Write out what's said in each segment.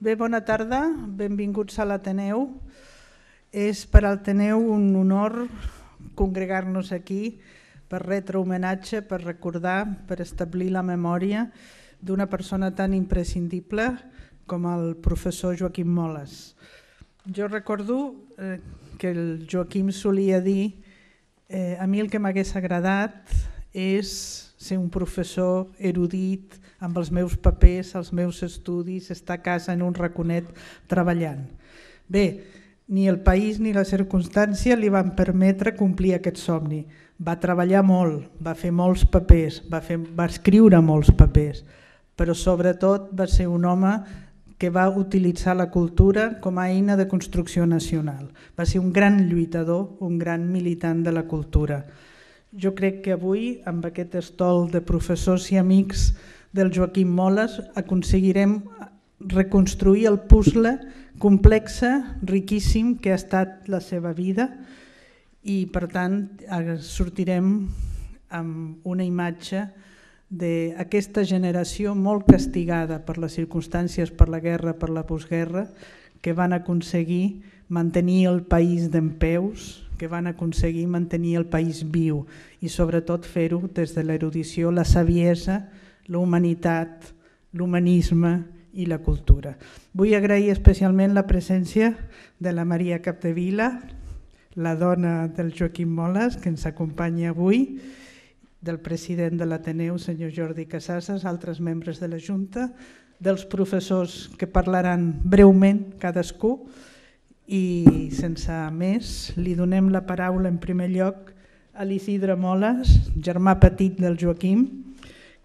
Bé, bona tarda, benvinguts a l'Ateneu. És per al Teneu un honor congregar-nos aquí per retre homenatge, per recordar, per establir la memòria d'una persona tan imprescindible com el professor Joaquim Moles. Jo recordo eh, que el Joaquim solia dir eh, a mi el que m'hagués agradat és ser un professor erudit, amb els meus papers, els meus estudis, està a casa en un raconet treballant. Bé, ni el país ni la circumstància li van permetre complir aquest somni. Va treballar molt, va fer molts papers, va, fer, va escriure molts papers, però sobretot va ser un home que va utilitzar la cultura com a eina de construcció nacional. Va ser un gran lluitador, un gran militant de la cultura. Jo crec que avui, amb aquest estol de professors i amics, del Joaquim Moles aconseguirem reconstruir el puzzle complex, riquíssim que ha estat la seva vida i per tant sortirem amb una imatge d'aquesta generació molt castigada per les circumstàncies, per la guerra, per la postguerra, que van aconseguir mantenir el país d'empeus, que van aconseguir mantenir el país viu i sobretot fer-ho des de l'erudició, la saviesa, la humanitat, l'humanisme i la cultura. Vull agrair especialment la presència de la Maria Capdevila, la dona del Joaquim Moles, que ens acompanya avui, del president de l'Ateneu, senyor Jordi Casasses, altres membres de la Junta, dels professors que parlaran breument cadascú i sense més li donem la paraula en primer lloc a l'Isidre Moles, germà petit del Joaquim,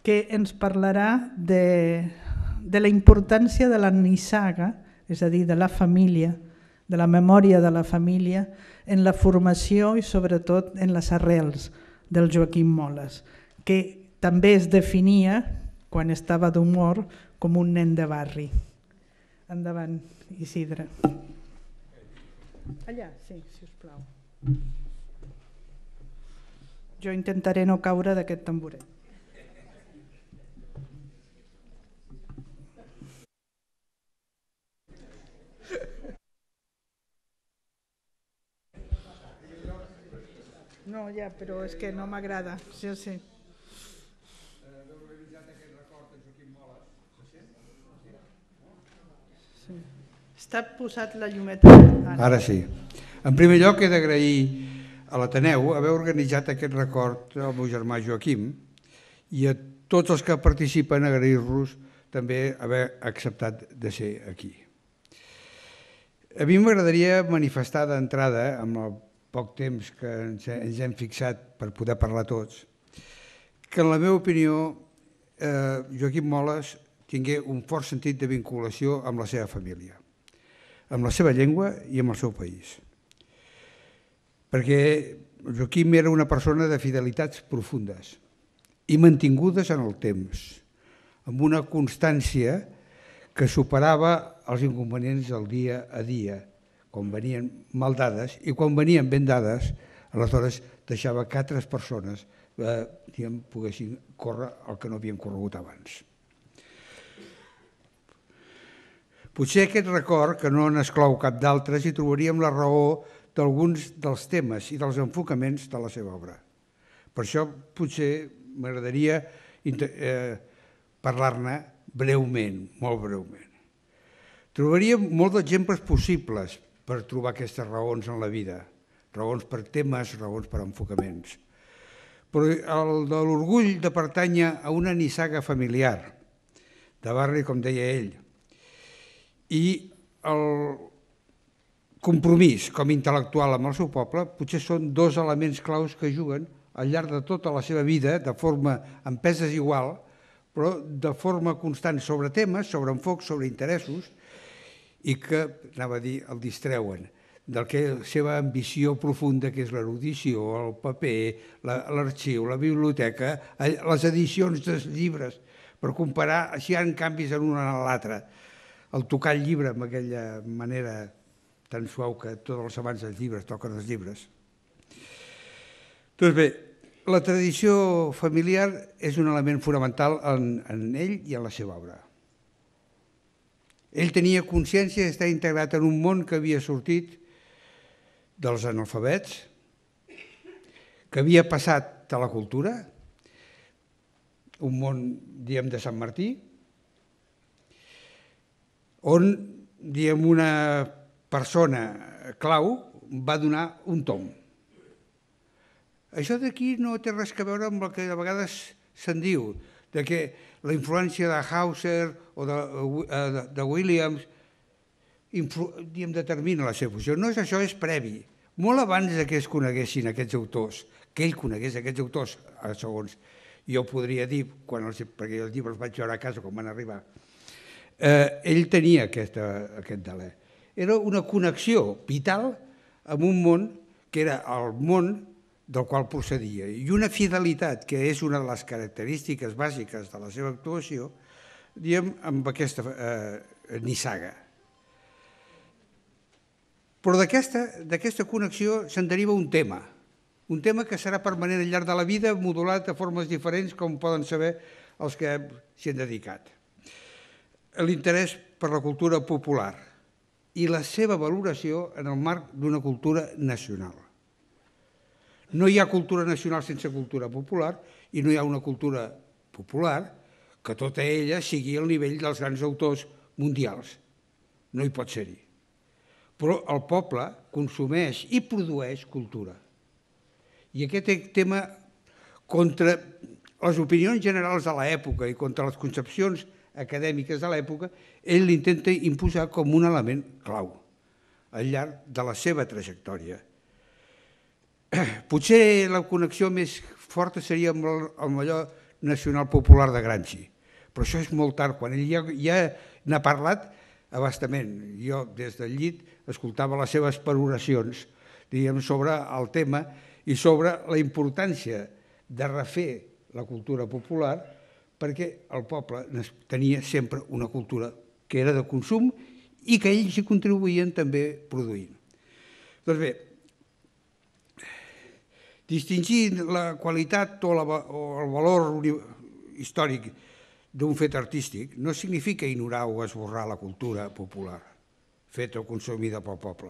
que ens parlarà de, de la importància de la nissaga, és a dir, de la família, de la memòria de la família, en la formació i sobretot en les arrels del Joaquim Moles, que també es definia, quan estava d'humor, com un nen de barri. Endavant, Isidre. Allà, sí, si us plau. Jo intentaré no caure d'aquest tamboret. No, ja, però és que no m'agrada, sí, sí. aquest Joaquim Moles? Sí. Està posat la llumeta. Ara. Ara sí. En primer lloc he d'agrair a l'Ateneu haver organitzat aquest record al meu germà Joaquim i a tots els que participen agrair-los també haver acceptat de ser aquí. A mi m'agradaria manifestar d'entrada, amb el poc temps que ens, hem fixat per poder parlar tots, que en la meva opinió eh, Joaquim Moles tingué un fort sentit de vinculació amb la seva família, amb la seva llengua i amb el seu país. Perquè Joaquim era una persona de fidelitats profundes i mantingudes en el temps, amb una constància que superava els inconvenients del dia a dia, quan venien mal dades i quan venien ben dades, aleshores deixava que altres persones eh, poguessin córrer el que no havien corregut abans. Potser aquest record, que no n'esclou cap d'altres, hi trobaríem la raó d'alguns dels temes i dels enfocaments de la seva obra. Per això potser m'agradaria eh, parlar-ne breument, molt breument. Trobaríem molts exemples possibles per trobar aquestes raons en la vida, raons per temes, raons per enfocaments. Però el de l'orgull de pertànyer a una nissaga familiar, de barri, com deia ell, i el compromís com a intel·lectual amb el seu poble potser són dos elements claus que juguen al llarg de tota la seva vida, de forma amb peses igual, però de forma constant sobre temes, sobre enfocs, sobre interessos, i que, anava a dir, el distreuen del que la seva ambició profunda, que és l'erudició, el paper, l'arxiu, la, la biblioteca, eh, les edicions dels llibres, per comparar si hi ha canvis en un o en l'altre. El tocar el llibre amb aquella manera tan suau que tots els amants dels llibres toquen els llibres. Doncs bé, la tradició familiar és un element fonamental en, en ell i en la seva obra. Ell tenia consciència d'estar integrat en un món que havia sortit dels analfabets, que havia passat de la cultura, un món, diem, de Sant Martí, on, diem, una persona clau va donar un tom. Això d'aquí no té res a veure amb el que de vegades se'n diu, de que la influència de Hauser o de, eh, de, de Williams influ, diem, determina la seva posició. No és això, és previ. Molt abans de que es coneguessin aquests autors, que ell conegués aquests autors, segons jo podria dir, quan els, perquè els llibres els vaig veure a casa quan van arribar, eh, ell tenia aquesta, aquest delè. Era una connexió vital amb un món que era el món del qual procedia, i una fidelitat que és una de les característiques bàsiques de la seva actuació, diem, amb aquesta eh, nissaga. Però d'aquesta connexió se'n deriva un tema, un tema que serà permanent al llarg de la vida, modulat a formes diferents, com poden saber els que s'hi han dedicat. L'interès per la cultura popular i la seva valoració en el marc d'una cultura nacional. No hi ha cultura nacional sense cultura popular i no hi ha una cultura popular que tota ella sigui al nivell dels grans autors mundials. No hi pot ser-hi. Però el poble consumeix i produeix cultura. I aquest tema, contra les opinions generals de l'època i contra les concepcions acadèmiques de l'època, ell l'intenta imposar com un element clau al llarg de la seva trajectòria potser la connexió més forta seria amb, el, amb allò nacional popular de Gramsci, però això és molt tard, quan ell ja, ja n'ha parlat abastament. Jo, des del llit, escoltava les seves peroracions, diguem, sobre el tema i sobre la importància de refer la cultura popular perquè el poble tenia sempre una cultura que era de consum i que ells hi contribuïen també produint. Doncs bé, Distingir la qualitat o, la, o el valor històric d'un fet artístic no significa ignorar o esborrar la cultura popular, feta o consumida pel poble.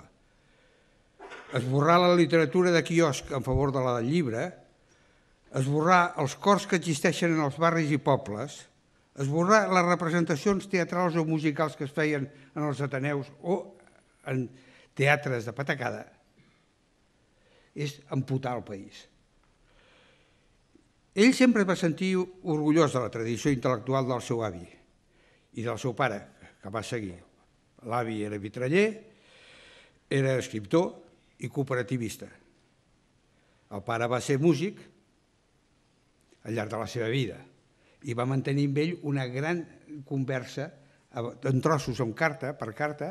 Esborrar la literatura de quiosc en favor de la del llibre, esborrar els cors que existeixen en els barris i pobles, esborrar les representacions teatrals o musicals que es feien en els ateneus o en teatres de patacada, és amputar el país. Ell sempre es va sentir orgullós de la tradició intel·lectual del seu avi i del seu pare, que va seguir. L'avi era vitraller, era escriptor i cooperativista. El pare va ser músic al llarg de la seva vida i va mantenir amb ell una gran conversa en trossos, en carta, per carta,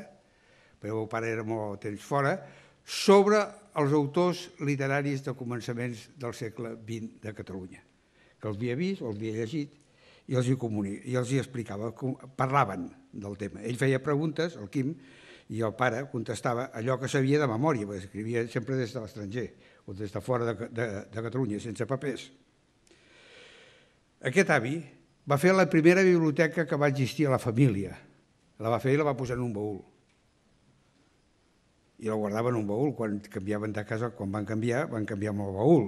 perquè el meu pare era molt temps fora, sobre els autors literaris de començaments del segle XX de Catalunya, que els havia vist, els havia llegit i els hi, comuni, i els hi explicava, parlaven del tema. Ell feia preguntes, el Quim, i el pare contestava allò que sabia de memòria, perquè escrivia sempre des de l'estranger o des de fora de, de, de Catalunya, sense papers. Aquest avi va fer la primera biblioteca que va existir a la família. La va fer i la va posar en un baúl i la guardava en un baúl. Quan canviaven de casa, quan van canviar, van canviar amb el baúl.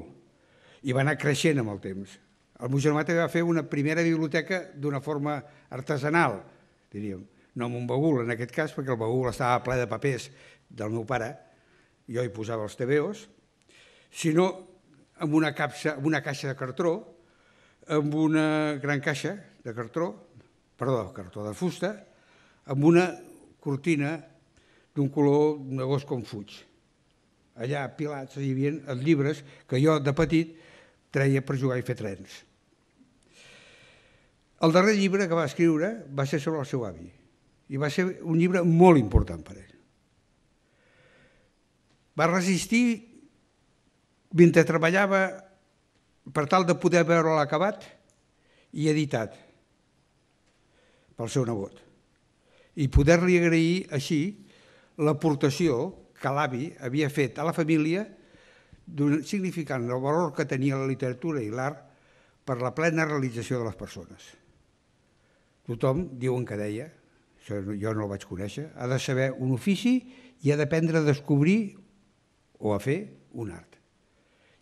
I va anar creixent amb el temps. El meu germà també va fer una primera biblioteca d'una forma artesanal, diríem, no amb un baúl en aquest cas, perquè el baúl estava ple de papers del meu pare, jo hi posava els TVOs, sinó amb una, capsa, amb una caixa de cartró, amb una gran caixa de cartró, perdó, cartró de fusta, amb una cortina d'un color de gos com fuig. Allà, a Pilats, hi havia els llibres que jo, de petit, treia per jugar i fer trens. El darrer llibre que va escriure va ser sobre el seu avi i va ser un llibre molt important per ell. Va resistir mentre treballava per tal de poder veure l'acabat i editat pel seu nebot i poder-li agrair així l'aportació que l'avi havia fet a la família significant el valor que tenia la literatura i l'art per la plena realització de les persones. Tothom, diuen que deia, això jo no el vaig conèixer, ha de saber un ofici i ha d'aprendre a descobrir o a fer un art.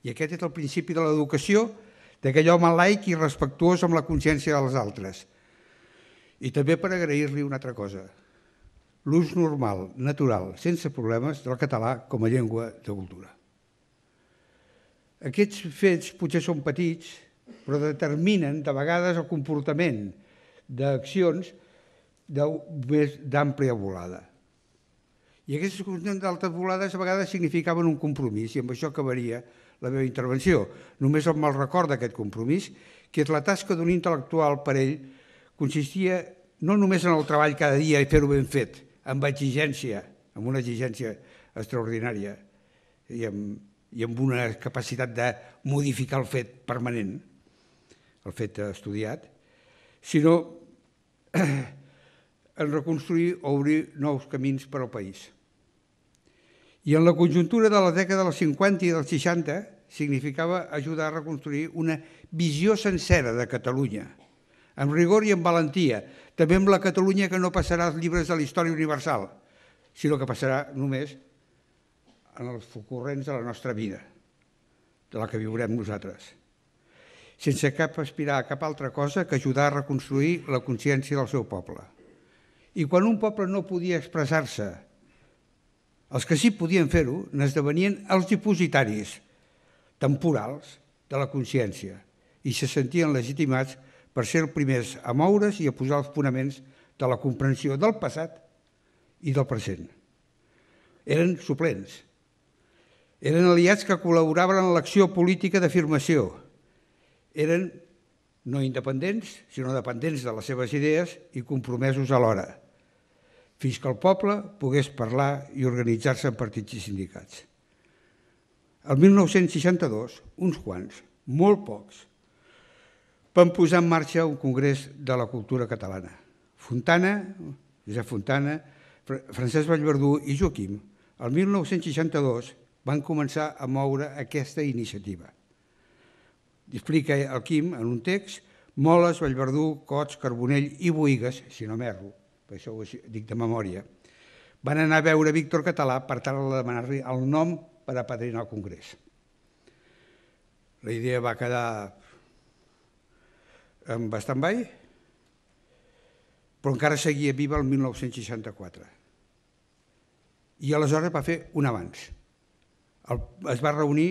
I aquest és el principi de l'educació d'aquell home laic i respectuós amb la consciència dels altres. I també per agrair-li una altra cosa, l'ús normal, natural, sense problemes del català com a llengua de cultura. Aquests fets potser són petits, però determinen de vegades el comportament d'accions més d'àmplia volada. I aquestes qüestions d'altes volades a vegades significaven un compromís, i amb això acabaria la meva intervenció. Només el mal record d'aquest compromís, que és la tasca d'un intel·lectual per ell, consistia no només en el treball cada dia i fer-ho ben fet, amb exigència, amb una exigència extraordinària i amb, i amb una capacitat de modificar el fet permanent, el fet estudiat, sinó en reconstruir o obrir nous camins per al país. I en la conjuntura de la dècada dels 50 i dels 60 significava ajudar a reconstruir una visió sencera de Catalunya, amb rigor i amb valentia, també amb la Catalunya que no passarà als llibres de la història universal, sinó que passarà només en els corrents de la nostra vida, de la que viurem nosaltres, sense cap aspirar a cap altra cosa que ajudar a reconstruir la consciència del seu poble. I quan un poble no podia expressar-se, els que sí podien fer-ho n'esdevenien els dipositaris temporals de la consciència i se sentien legitimats per ser els primers a moure's i a posar els fonaments de la comprensió del passat i del present. Eren suplents. Eren aliats que col·laboraven en l'acció política d'afirmació. Eren no independents, sinó dependents de les seves idees i compromesos alhora, fins que el poble pogués parlar i organitzar-se en partits i sindicats. El 1962, uns quants, molt pocs, van posar en marxa un congrés de la cultura catalana. Fontana, Josep Fontana, Francesc Vallverdú i Joaquim, el 1962 van començar a moure aquesta iniciativa. Explica el Quim en un text Moles, Vallverdú, Cots, Carbonell i Boigues, si no m'erro, per això ho dic de memòria, van anar a veure Víctor Català per tal de demanar-li el nom per a padrinar el Congrés. La idea va quedar en bastant by però encara seguia viva el 1964. I aleshores va fer un avanç. es va reunir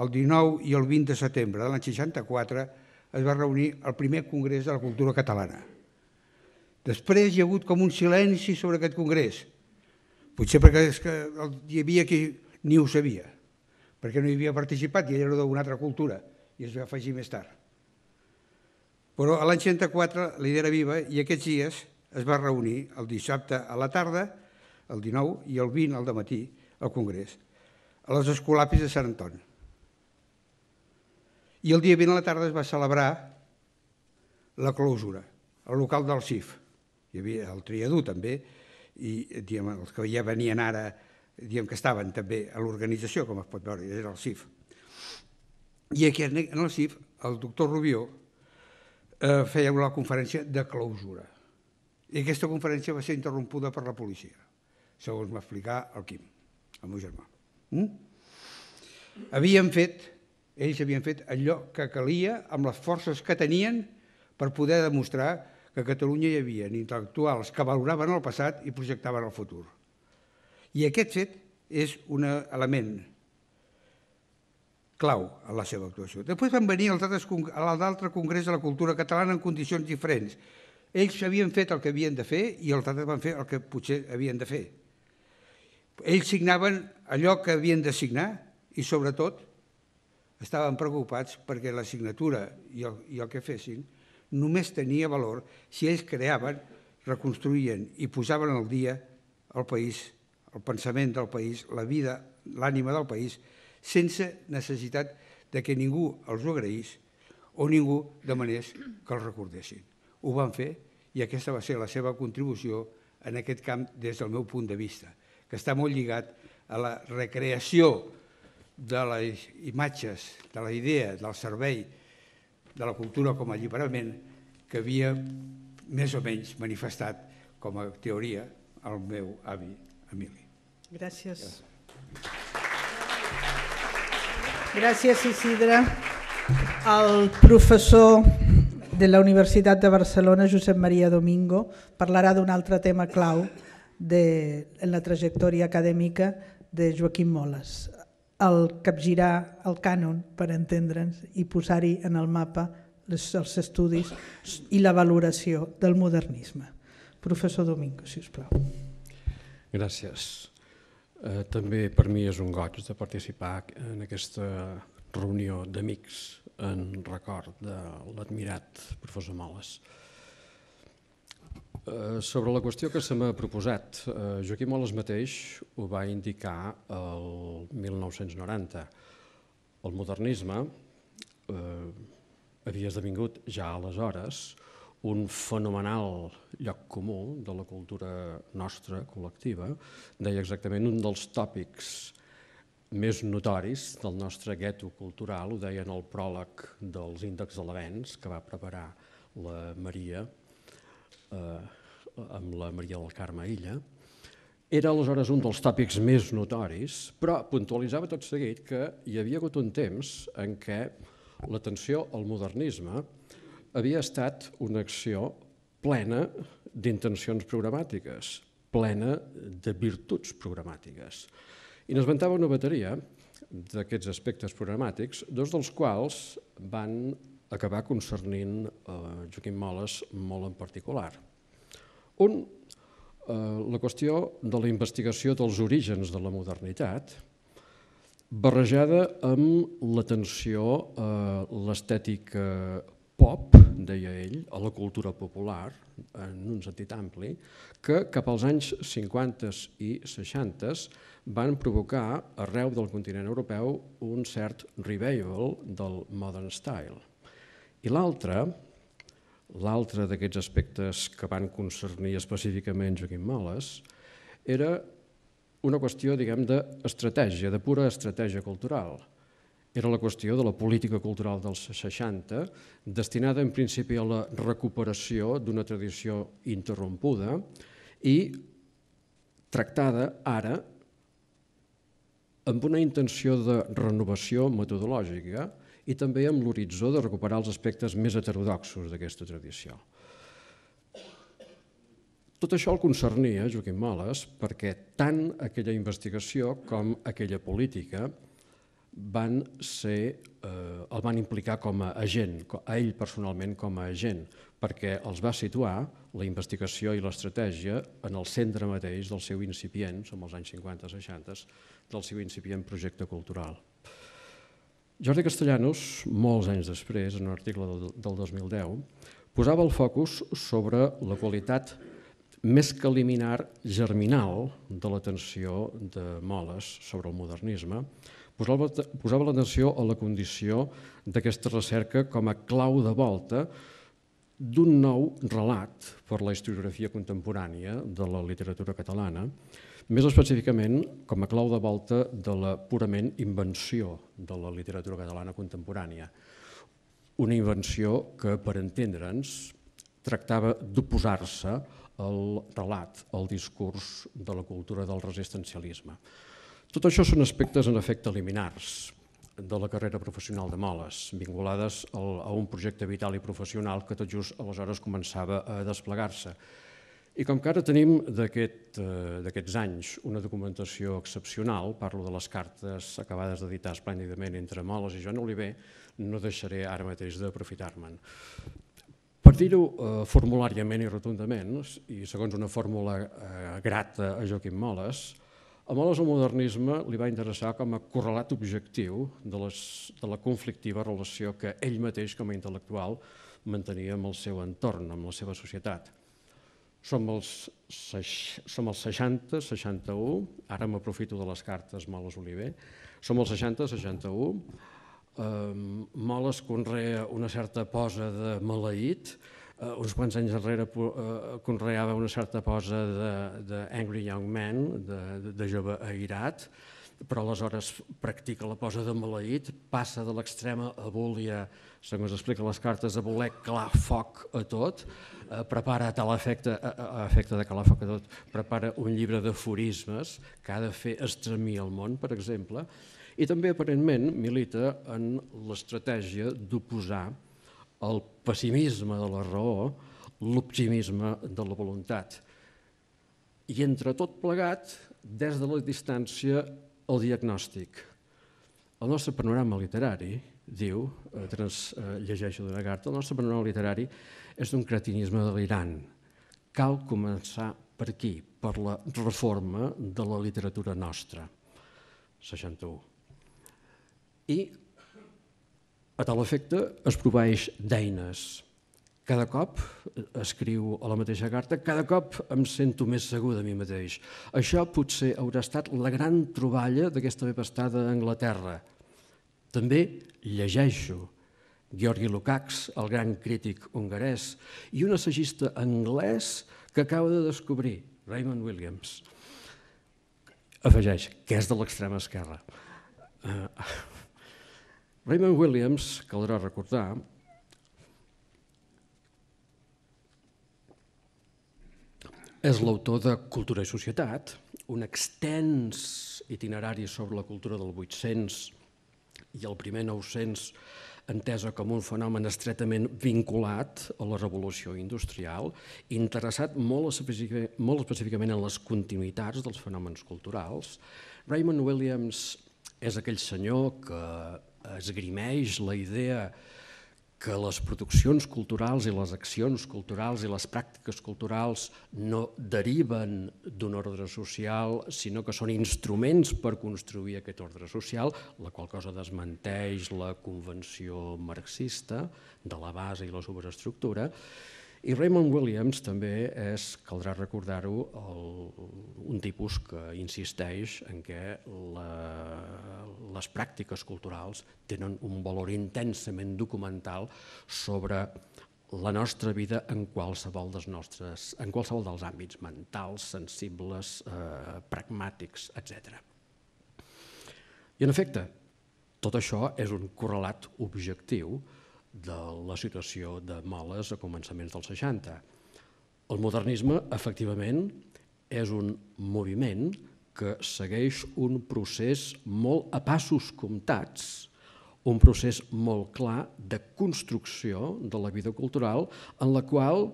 el 19 i el 20 de setembre de l'any 64, es va reunir el primer congrés de la cultura catalana. Després hi ha hagut com un silenci sobre aquest congrés, potser perquè és que hi havia qui ni ho sabia, perquè no hi havia participat i era d'una altra cultura i es va afegir més tard. Però a l'any 64 lidera era viva i aquests dies es va reunir el dissabte a la tarda, el 19 i el 20 al matí al Congrés, a les Escolapis de Sant Anton. I el dia 20 a la tarda es va celebrar la clausura, al local del CIF. Hi havia el Triadú també, i diguem, els que ja venien ara, diem que estaven també a l'organització, com es pot veure, era el CIF. I aquí en el CIF, el doctor Rubió, eh, fèiem la conferència de clausura. I aquesta conferència va ser interrompuda per la policia, segons va explicar el Quim, el meu germà. Mm? Havien fet, ells havien fet allò que calia amb les forces que tenien per poder demostrar que a Catalunya hi havia intel·lectuals que valoraven el passat i projectaven el futur. I aquest fet és un element clau a la seva actuació. Després van venir els altres, a l'altre Congrés de la Cultura Catalana en condicions diferents. Ells havien fet el que havien de fer i els altres van fer el que potser havien de fer. Ells signaven allò que havien de signar i, sobretot, estaven preocupats perquè la signatura i el, i el que fessin només tenia valor si ells creaven, reconstruïen i posaven al dia el país, el pensament del país, la vida, l'ànima del país sense necessitat de que ningú els ho agraís o ningú demanés que els recordessin. Ho van fer i aquesta va ser la seva contribució en aquest camp des del meu punt de vista, que està molt lligat a la recreació de les imatges, de la idea, del servei, de la cultura com a alliberament que havia més o menys manifestat com a teoria el meu avi Emili. Gràcies. Gràcies. Gràcies, Isidre. El professor de la Universitat de Barcelona, Josep Maria Domingo, parlarà d'un altre tema clau de, en la trajectòria acadèmica de Joaquim Moles, el capgirar el cànon, per entendre'ns, i posar-hi en el mapa les, els estudis i la valoració del modernisme. Professor Domingo, si us plau. Gràcies. Eh, també per mi és un goig de participar en aquesta reunió d'amics en record de l'admirat professor Moles. Eh, sobre la qüestió que se m'ha proposat, eh, Joaquim Moles mateix ho va indicar el 1990. El modernisme eh, havia esdevingut ja aleshores un fenomenal lloc comú de la cultura nostra col·lectiva, deia exactament un dels tòpics més notoris del nostre gueto cultural, ho deia en el pròleg dels índexs de l'avenç que va preparar la Maria, eh, amb la Maria del Carme Illa, era aleshores un dels tòpics més notoris, però puntualitzava tot seguit que hi havia hagut un temps en què l'atenció al modernisme havia estat una acció plena d'intencions programàtiques, plena de virtuts programàtiques. I n'esventava una bateria d'aquests aspectes programàtics, dos dels quals van acabar concernint eh, Joaquim Moles molt en particular. Un, eh, la qüestió de la investigació dels orígens de la modernitat, barrejada amb l'atenció a eh, l'estètica pop deia ell, a la cultura popular, en un sentit ampli, que cap als anys 50 i 60 van provocar arreu del continent europeu un cert revival del modern style. I l'altre, l'altre d'aquests aspectes que van concernir específicament Joaquim Moles, era una qüestió, diguem, d'estratègia, de pura estratègia cultural era la qüestió de la política cultural dels 60, destinada en principi a la recuperació d'una tradició interrompuda i tractada ara amb una intenció de renovació metodològica i també amb l'horitzó de recuperar els aspectes més heterodoxos d'aquesta tradició. Tot això el concernia Joaquim Males perquè tant aquella investigació com aquella política van ser, eh, el van implicar com a agent, a ell personalment com a agent, perquè els va situar la investigació i l'estratègia en el centre mateix del seu incipient, som els anys 50-60, del seu incipient projecte cultural. Jordi Castellanos, molts anys després, en un article del, del 2010, posava el focus sobre la qualitat més que eliminar germinal de l'atenció de Moles sobre el modernisme, posava, posava l'atenció a la condició d'aquesta recerca com a clau de volta d'un nou relat per la historiografia contemporània de la literatura catalana, més específicament com a clau de volta de la purament invenció de la literatura catalana contemporània. Una invenció que, per entendre'ns, tractava d'oposar-se al relat, al discurs de la cultura del resistencialisme. Tot això són aspectes en efecte liminars de la carrera professional de Moles, vinculades a un projecte vital i professional que tot just aleshores començava a desplegar-se. I com que ara tenim eh, d'aquests anys una documentació excepcional, parlo de les cartes acabades d'editar esplèndidament entre Moles i Joan Oliver, no deixaré ara mateix d'aprofitar-me'n. Per dir-ho eh, formulàriament i rotundament, i segons una fórmula eh, grata a Joaquim Moles, a Moles el modernisme li va interessar com a correlat objectiu de, les, de la conflictiva relació que ell mateix com a intel·lectual mantenia amb el seu entorn, amb la seva societat. Som els, som els 60, 61, ara m'aprofito de les cartes Moles Oliver, som els 60, 61, eh, Moles conrea una certa posa de maleït, eh, uns quants anys darrere eh, conreava una certa posa d'Angry Young Man, de, de, de jove airat, però aleshores practica la posa de maleït, passa de l'extrema búlia, segons explica les cartes, a voler clar foc a tot, eh, prepara a tal efecte, a, eh, eh, a efecte de clar foc a tot, prepara un llibre d'aforismes que ha de fer estremir el món, per exemple, i també aparentment milita en l'estratègia d'oposar el pessimisme de la raó, l'optimisme de la voluntat. I entre tot plegat, des de la distància, el diagnòstic. El nostre panorama literari, diu, eh, trans, eh, llegeixo d'una carta, el nostre panorama literari és d'un cretinisme delirant. Cal començar per aquí, per la reforma de la literatura nostra. 61. I a tal efecte es proveeix d'eines. Cada cop, eh, escriu a la mateixa carta, cada cop em sento més segur de mi mateix. Això potser haurà estat la gran troballa d'aquesta meva estada a Anglaterra. També llegeixo Georgi Lukács, el gran crític hongarès, i un assagista anglès que acaba de descobrir, Raymond Williams. Afegeix, que és de l'extrema esquerra. Uh, Raymond Williams, caldrà recordar, és l'autor de Cultura i Societat, un extens itinerari sobre la cultura del 800 i el primer 900 entesa com un fenomen estretament vinculat a la revolució industrial, interessat molt, específic, molt específicament en les continuïtats dels fenòmens culturals, Raymond Williams és aquell senyor que esgrimeix la idea que les produccions culturals i les accions culturals i les pràctiques culturals no deriven d'un ordre social, sinó que són instruments per construir aquest ordre social, la qual cosa desmenteix la convenció marxista de la base i la superestructura, i Raymond Williams també és, caldrà recordar-ho, un tipus que insisteix en que la, les pràctiques culturals tenen un valor intensament documental sobre la nostra vida en qualsevol dels, nostres, en qualsevol dels àmbits mentals, sensibles, eh, pragmàtics, etc. I en efecte, tot això és un correlat objectiu de la situació de males a començaments dels 60. El modernisme, efectivament, és un moviment que segueix un procés molt a passos comptats, un procés molt clar de construcció de la vida cultural en la qual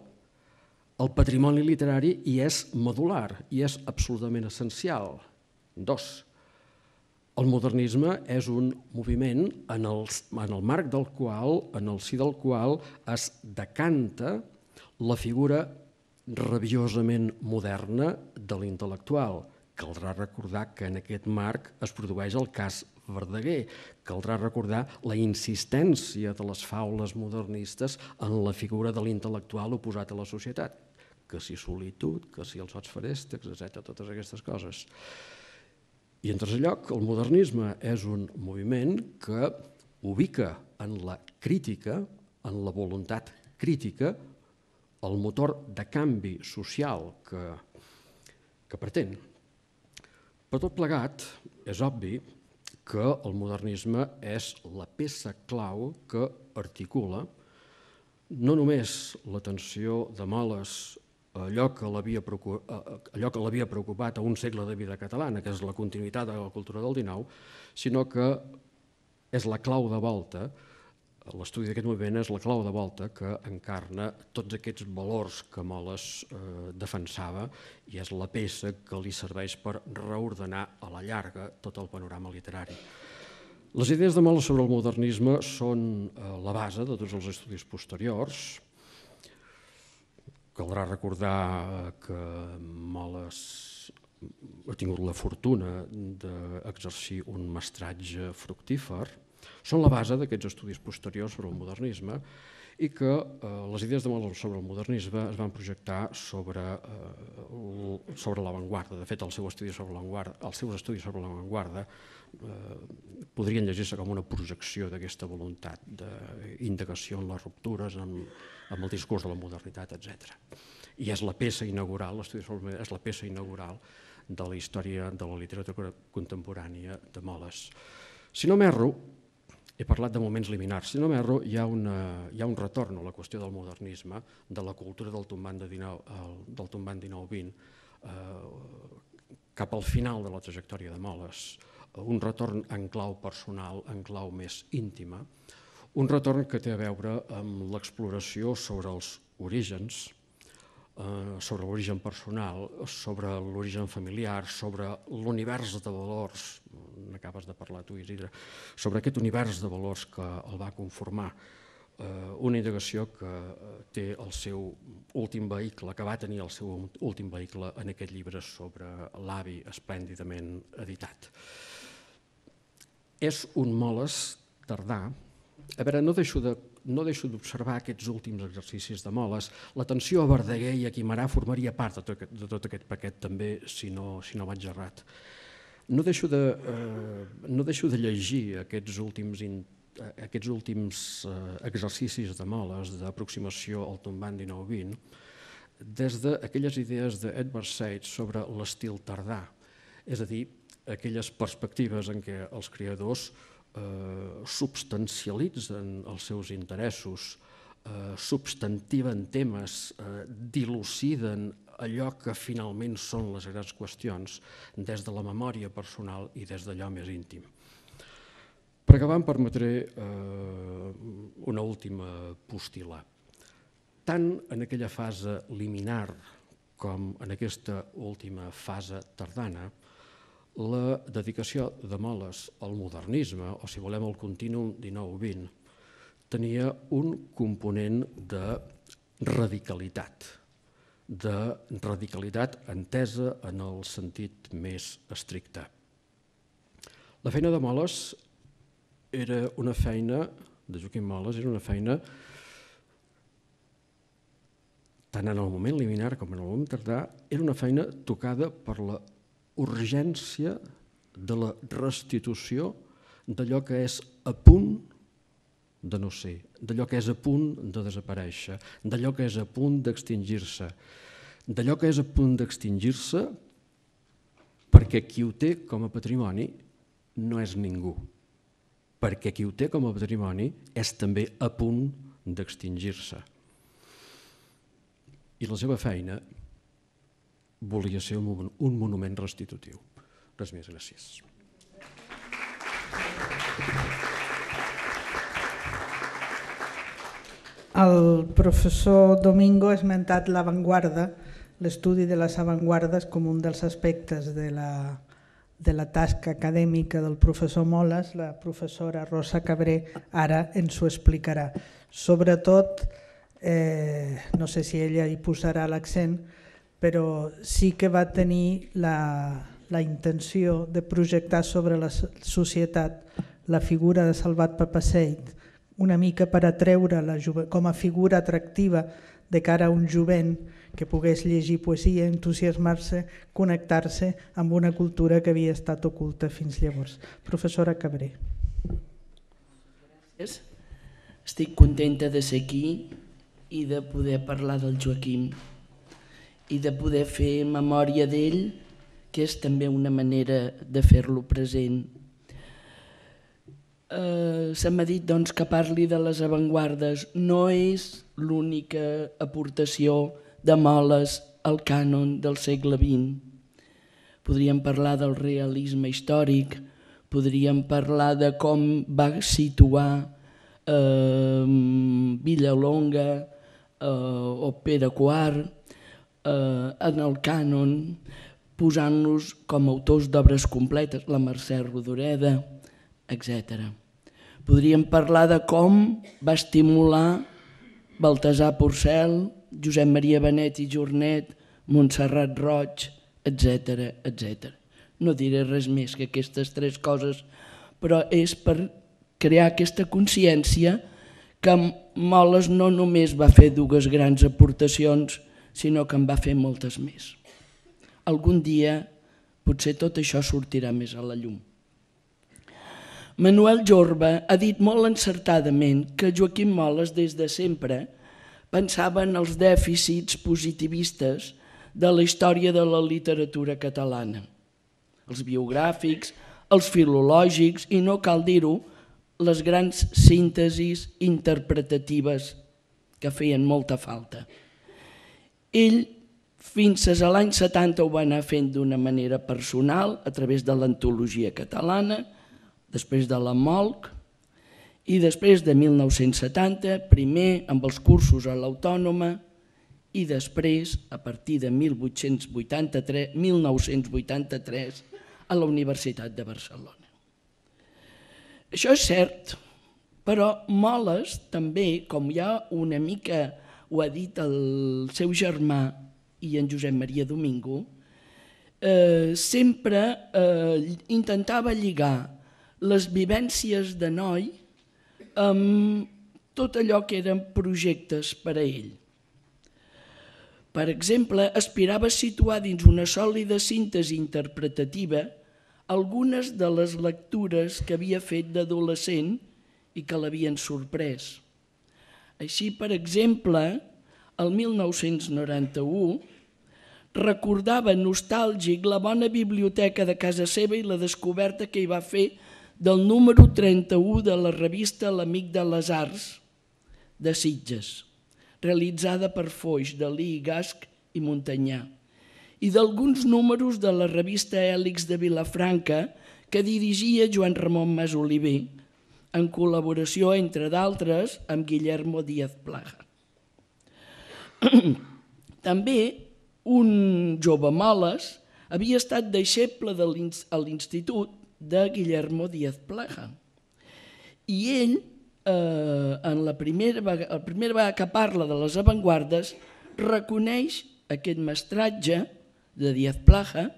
el patrimoni literari hi és modular, i és absolutament essencial. Dos, el modernisme és un moviment en el, en el marc del qual, en el si del qual, es decanta la figura rabiosament moderna de l'intel·lectual. Caldrà recordar que en aquest marc es produeix el cas Verdaguer. Caldrà recordar la insistència de les faules modernistes en la figura de l'intel·lectual oposat a la societat. Que si solitud, que si els sots ferèstics, etc., totes aquestes coses. I en tercer lloc, el modernisme és un moviment que ubica en la crítica, en la voluntat crítica, el motor de canvi social que, que pretén. Per tot plegat, és obvi que el modernisme és la peça clau que articula no només la tensió de moles Eh, eh, allò que l'havia preocupat a un segle de vida catalana, que és la continuïtat de la cultura del XIX, sinó que és la clau de volta, l'estudi d'aquest moviment és la clau de volta que encarna tots aquests valors que Moles eh, defensava i és la peça que li serveix per reordenar a la llarga tot el panorama literari. Les idees de Moles sobre el modernisme són la base de tots els estudis posteriors, Caldrà recordar eh, que Moles ha tingut la fortuna d'exercir un mestratge fructífer, són la base d'aquests estudis posteriors sobre el modernisme i que eh, les idees de Moles sobre el modernisme es van projectar sobre, eh, sobre l'avantguarda. De fet, el seu estudi sobre els seus estudis sobre l'avantguarda Eh, podrien llegir-se com una projecció d'aquesta voluntat d'integració en les ruptures, en, en el discurs de la modernitat, etc. I és la peça inaugural, l'estudi és la peça inaugural de la història de la literatura contemporània de Moles. Si no m'erro, he parlat de moments liminars, si no m'erro, hi, ha una, hi ha un retorn a la qüestió del modernisme, de la cultura del tombant de 19, del tombant 19-20, eh, cap al final de la trajectòria de Moles, eh, un retorn en clau personal, en clau més íntima, un retorn que té a veure amb l'exploració sobre els orígens, eh, sobre l'origen personal, sobre l'origen familiar, sobre l'univers de valors, n'acabes de parlar tu, Isidre, sobre aquest univers de valors que el va conformar, eh, una indagació que eh, té el seu últim vehicle, que va tenir el seu últim vehicle en aquest llibre sobre l'avi esplèndidament editat és un moles tardà. A veure, no deixo de no deixo d'observar aquests últims exercicis de moles. La tensió a Verdaguer i a Quimarà formaria part de tot, aquest, de tot aquest paquet també, si no, si no vaig errat. No deixo, de, eh, no deixo de llegir aquests últims, in, eh, aquests últims eh, exercicis de moles d'aproximació al tombant 19-20 des d'aquelles idees d'Edward Said sobre l'estil tardà, és a dir, aquelles perspectives en què els creadors eh, substancialitzen els seus interessos, eh, substantiven temes, eh, diluciden allò que finalment són les grans qüestions des de la memòria personal i des d'allò més íntim. Per acabar em permetré eh, una última postila. Tant en aquella fase liminar com en aquesta última fase tardana, la dedicació de Moles al modernisme, o si volem el contínum 19-20, tenia un component de radicalitat, de radicalitat entesa en el sentit més estricte. La feina de Moles era una feina, de Joaquim Moles, era una feina tant en el moment liminar com en el moment tardà, era una feina tocada per la urgència de la restitució d'allò que és a punt de no ser, d'allò que és a punt de desaparèixer, d'allò que és a punt d'extingir-se, d'allò que és a punt d'extingir-se perquè qui ho té com a patrimoni no és ningú, perquè qui ho té com a patrimoni és també a punt d'extingir-se. I la seva feina volia ser un, un monument restitutiu. Res més, gràcies. El professor Domingo ha esmentat l'avantguarda, l'estudi de les avantguardes com un dels aspectes de la, de la tasca acadèmica del professor Moles, la professora Rosa Cabré ara ens ho explicarà. Sobretot, eh, no sé si ella hi posarà l'accent, però sí que va tenir la, la intenció de projectar sobre la societat la figura de Salvat Papaseit, una mica per atreure la com a figura atractiva de cara a un jovent que pogués llegir poesia, entusiasmar-se, connectar-se amb una cultura que havia estat oculta fins llavors. Professora Cabré. Gràcies. Estic contenta de ser aquí i de poder parlar del Joaquim i de poder fer memòria d'ell, que és també una manera de fer-lo present. Eh, Se m'ha dit doncs, que parli de les avantguardes. No és l'única aportació de Moles al cànon del segle XX. Podríem parlar del realisme històric, podríem parlar de com va situar eh, Villalonga eh, o Pere Quart, eh, en el cànon, posant-los com a autors d'obres completes, la Mercè Rodoreda, etc. Podríem parlar de com va estimular Baltasar Porcel, Josep Maria Benet i Jornet, Montserrat Roig, etc etc. No diré res més que aquestes tres coses, però és per crear aquesta consciència que Moles no només va fer dues grans aportacions sinó que en va fer moltes més. Algun dia potser tot això sortirà més a la llum. Manuel Jorba ha dit molt encertadament que Joaquim Moles des de sempre pensava en els dèficits positivistes de la història de la literatura catalana. Els biogràfics, els filològics i, no cal dir-ho, les grans síntesis interpretatives que feien molta falta. Ell fins a l'any 70 ho va anar fent d'una manera personal, a través de l'antologia catalana, després de la MOLC, i després de 1970, primer amb els cursos a l'Autònoma, i després, a partir de 1883, 1983, a la Universitat de Barcelona. Això és cert, però Moles també, com hi ha una mica ho ha dit el seu germà i en Josep Maria Domingo, eh, sempre eh, intentava lligar les vivències de Noi amb tot allò que eren projectes per a ell. Per exemple, aspirava a situar dins una sòlida síntesi interpretativa algunes de les lectures que havia fet d'adolescent i que l'havien sorprès. Així, per exemple, el 1991 recordava nostàlgic la bona biblioteca de casa seva i la descoberta que hi va fer del número 31 de la revista L'Amic de les Arts de Sitges, realitzada per Foix, Dalí, Gasc i Montanyà, i d'alguns números de la revista Èlix de Vilafranca que dirigia Joan Ramon Masoliver, Oliver, en col·laboració, entre d'altres, amb Guillermo Díaz Plaja. També un jove males havia estat deixeble de l'Institut de Guillermo Díaz Plaja. I ell, eh, en la primera, la primera vegada que parla de les avantguardes, reconeix aquest mestratge de Díaz Plaja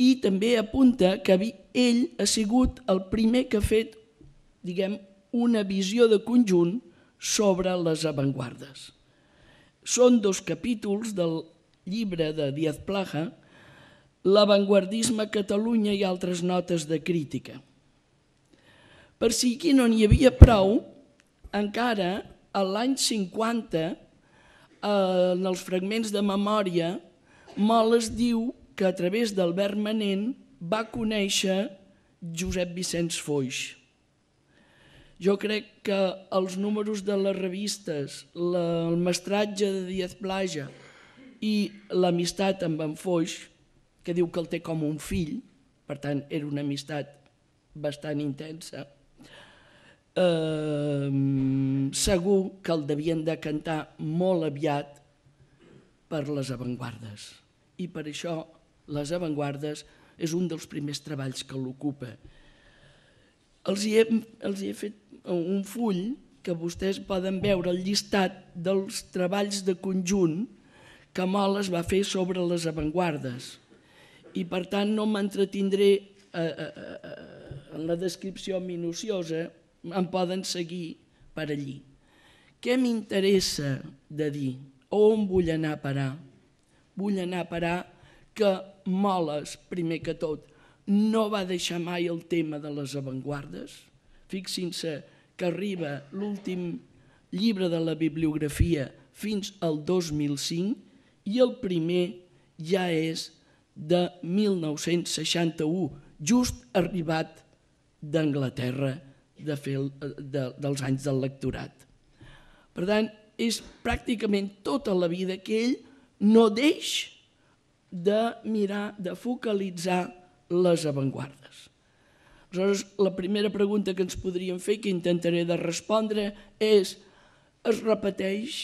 i també apunta que ell ha sigut el primer que ha fet diguem, una visió de conjunt sobre les avantguardes. Són dos capítols del llibre de Díaz Plaja, L'avantguardisme a Catalunya i altres notes de crítica. Per si aquí no n'hi havia prou, encara a l'any 50, en els fragments de memòria, Moles diu que a través d'Albert Manent va conèixer Josep Vicenç Foix jo crec que els números de les revistes, la, el mestratge de Díaz Plaja i l'amistat amb en Foix, que diu que el té com un fill, per tant, era una amistat bastant intensa, eh, segur que el devien de cantar molt aviat per les avantguardes. I per això les avantguardes és un dels primers treballs que l'ocupa. Els, hi he, els hi he fet un full que vostès poden veure el llistat dels treballs de conjunt que Moles va fer sobre les avantguardes. I per tant no m'entretindré eh, eh, eh, en la descripció minuciosa, em poden seguir per allí. Què m'interessa de dir? On vull anar a parar? Vull anar a parar que Moles, primer que tot, no va deixar mai el tema de les avantguardes. Fixin-se, que arriba l'últim llibre de la bibliografia fins al 2005 i el primer ja és de 1961, just arribat d'Anglaterra de fer el, de, dels anys del lectorat. Per tant, és pràcticament tota la vida que ell no deix de mirar, de focalitzar les avantguardes. Aleshores, la primera pregunta que ens podríem fer, que intentaré de respondre, és es repeteix?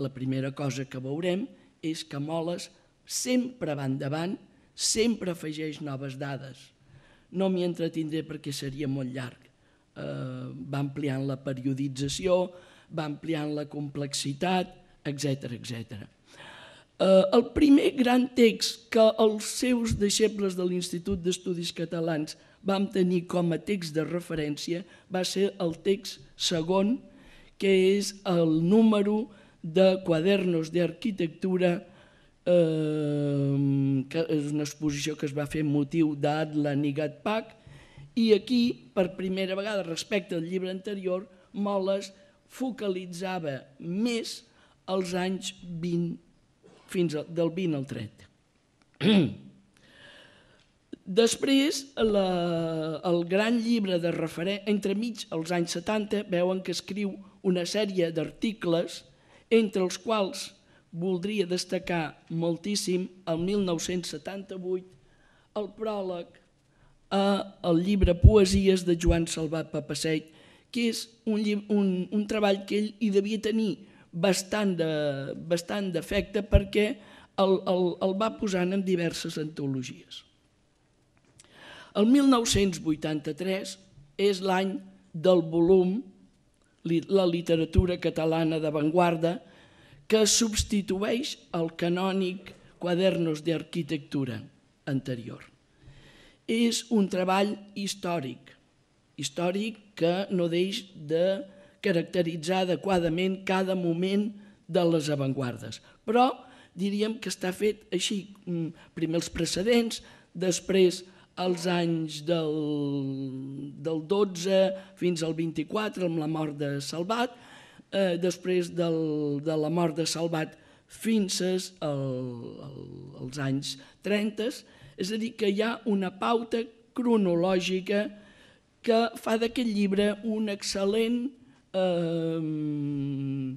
La primera cosa que veurem és que Moles sempre va endavant, sempre afegeix noves dades. No m'hi entretindré perquè seria molt llarg. Eh, va ampliant la periodització, va ampliant la complexitat, etc etc. Eh, el primer gran text que els seus deixebles de l'Institut d'Estudis Catalans vam tenir com a text de referència va ser el text segon, que és el número de quadernos d'arquitectura eh, que és una exposició que es va fer motiu d'Atla Nigat Pac, i aquí, per primera vegada respecte al llibre anterior, Moles focalitzava més els anys 20 fins al, del 20 al 30. Després, la, el gran llibre de referència, mig els anys 70, veuen que escriu una sèrie d'articles, entre els quals voldria destacar moltíssim el 1978, el pròleg a el llibre Poesies de Joan Salvat Papasseig, que és un, un, un treball que ell hi devia tenir bastant de, bastant d'efecte perquè el, el, el va posant en diverses antologies. El 1983 és l'any del volum La literatura catalana d'avantguarda que substitueix el canònic Quadernos de arquitectura anterior. És un treball històric, històric que no deix de caracteritzar adequadament cada moment de les avantguardes. Però diríem que està fet així, mm, primer els precedents, després els anys del, del 12 fins al 24, amb la mort de Salvat, eh, després del, de la mort de Salvat fins als el, anys 30, és a dir, que hi ha una pauta cronològica que fa d'aquest llibre un excel·lent eh,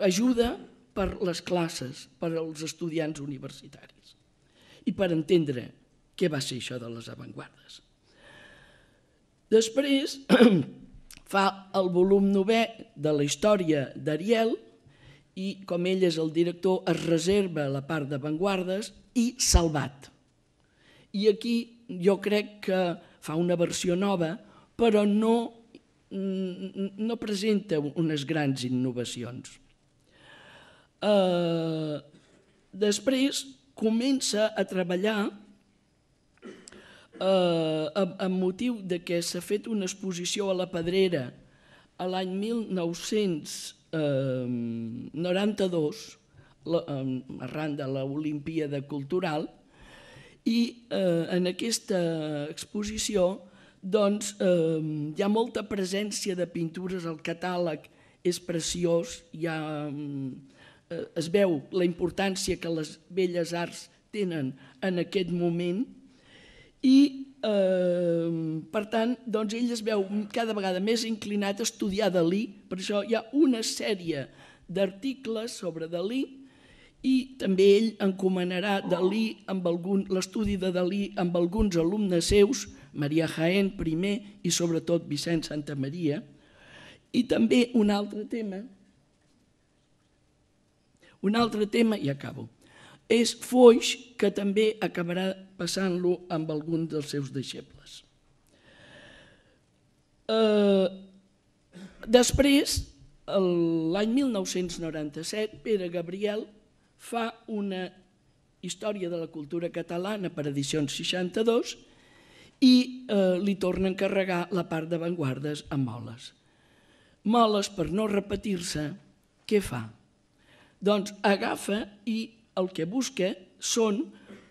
ajuda per les classes, per als estudiants universitaris i per entendre què va ser això de les avantguardes. Després fa el volum novè de la història d'Ariel i com ell és el director es reserva la part d'avantguardes i salvat. I aquí jo crec que fa una versió nova però no no presenta unes grans innovacions. Eh, després comença a treballar eh, amb, amb motiu de que s'ha fet una exposició a la Pedrera a l'any 1992, eh, la, eh, arran de l'Olimpíada Cultural, i eh, en aquesta exposició doncs eh, hi ha molta presència de pintures, el catàleg és preciós, hi ha, ehm, eh, es veu la importància que les belles arts tenen en aquest moment i eh, per tant doncs ell es veu cada vegada més inclinat a estudiar Dalí, per això hi ha una sèrie d'articles sobre Dalí i també ell encomanarà Dalí amb algun l'estudi de Dalí amb alguns alumnes seus, Maria Jaén I i sobretot Vicent Santa Maria. I també un altre tema, un altre tema, i acabo, és Foix, que també acabarà passant-lo amb algun dels seus deixebles. Eh, després, l'any 1997, Pere Gabriel fa una història de la cultura catalana per edicions 62 i eh, li tornen a carregar la part d'avantguardes amb moles. Moles, per no repetir-se, què fa? Doncs agafa i el que busca són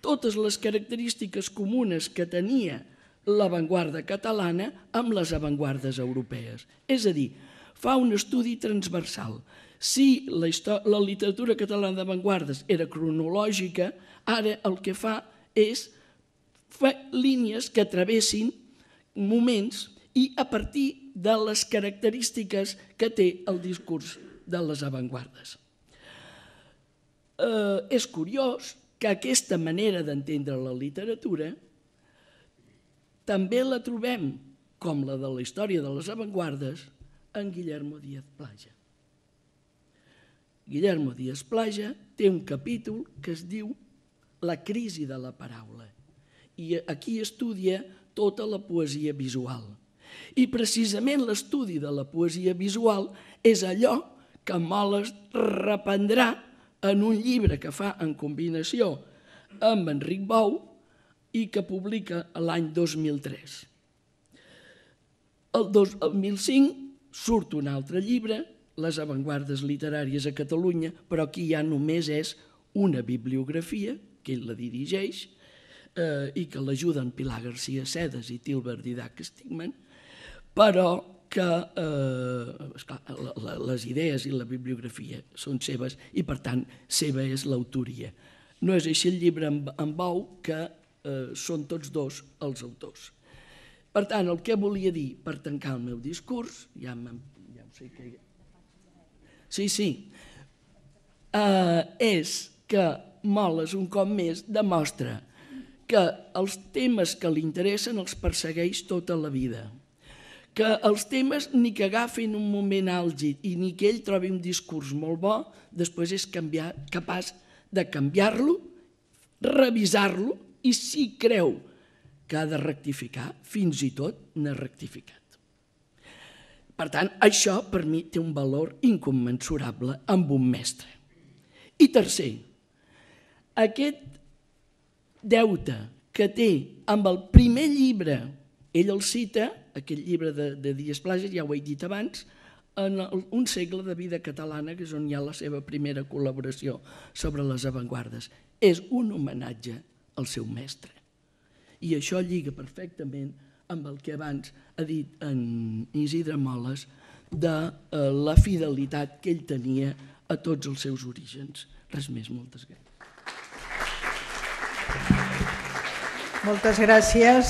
totes les característiques comunes que tenia l'avantguarda catalana amb les avantguardes europees. És a dir, fa un estudi transversal. Si la, la literatura catalana d'avantguardes era cronològica, ara el que fa és línies que travessin moments i a partir de les característiques que té el discurs de les avantguardes. Eh, és curiós que aquesta manera d'entendre la literatura també la trobem, com la de la història de les avantguardes, en Guillermo Díaz Plaja. Guillermo Díaz Plaja té un capítol que es diu La crisi de la paraula, i aquí estudia tota la poesia visual. I precisament l'estudi de la poesia visual és allò que Moles reprendrà en un llibre que fa en combinació amb Enric Bou i que publica l'any 2003. El 2005 surt un altre llibre, Les avantguardes literàries a Catalunya, però aquí ja només és una bibliografia, que ell la dirigeix, eh, i que l'ajuden Pilar García Sedes i Tilber Didac Stigman, però que eh, esclar, la, la, les idees i la bibliografia són seves i, per tant, seva és l'autoria. No és així el llibre amb, amb bou que eh, són tots dos els autors. Per tant, el que volia dir per tancar el meu discurs, ja, ja sé que... Sí, sí, eh, és que Moles un cop més demostra que els temes que li interessen els persegueix tota la vida que els temes ni que agafin un moment àlgid i ni que ell trobi un discurs molt bo, després és canviar, capaç de canviar-lo, revisar-lo i si creu que ha de rectificar, fins i tot n'ha rectificat. Per tant, això per mi té un valor incommensurable amb un mestre. I tercer, aquest deute que té amb el primer llibre, ell el cita, aquest llibre de, de Dies Plages, ja ho he dit abans, en el, un segle de vida catalana, que és on hi ha la seva primera col·laboració sobre les avantguardes. És un homenatge al seu mestre. I això lliga perfectament amb el que abans ha dit en Isidre Moles de eh, la fidelitat que ell tenia a tots els seus orígens. Res més, moltes gràcies. Moltes gràcies.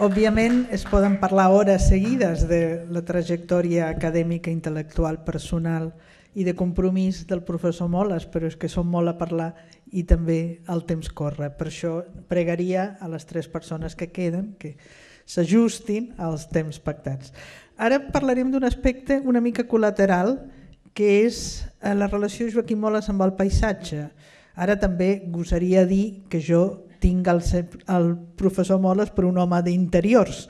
Òbviament es poden parlar hores seguides de la trajectòria acadèmica, intel·lectual, personal i de compromís del professor Moles, però és que som molt a parlar i també el temps corre. Per això pregaria a les tres persones que queden que s'ajustin als temps pactats. Ara parlarem d'un aspecte una mica col·lateral, que és eh, la relació Joaquim Moles amb el paisatge. Ara també gosaria dir que jo tinc el, el professor Moles per un home d'interiors,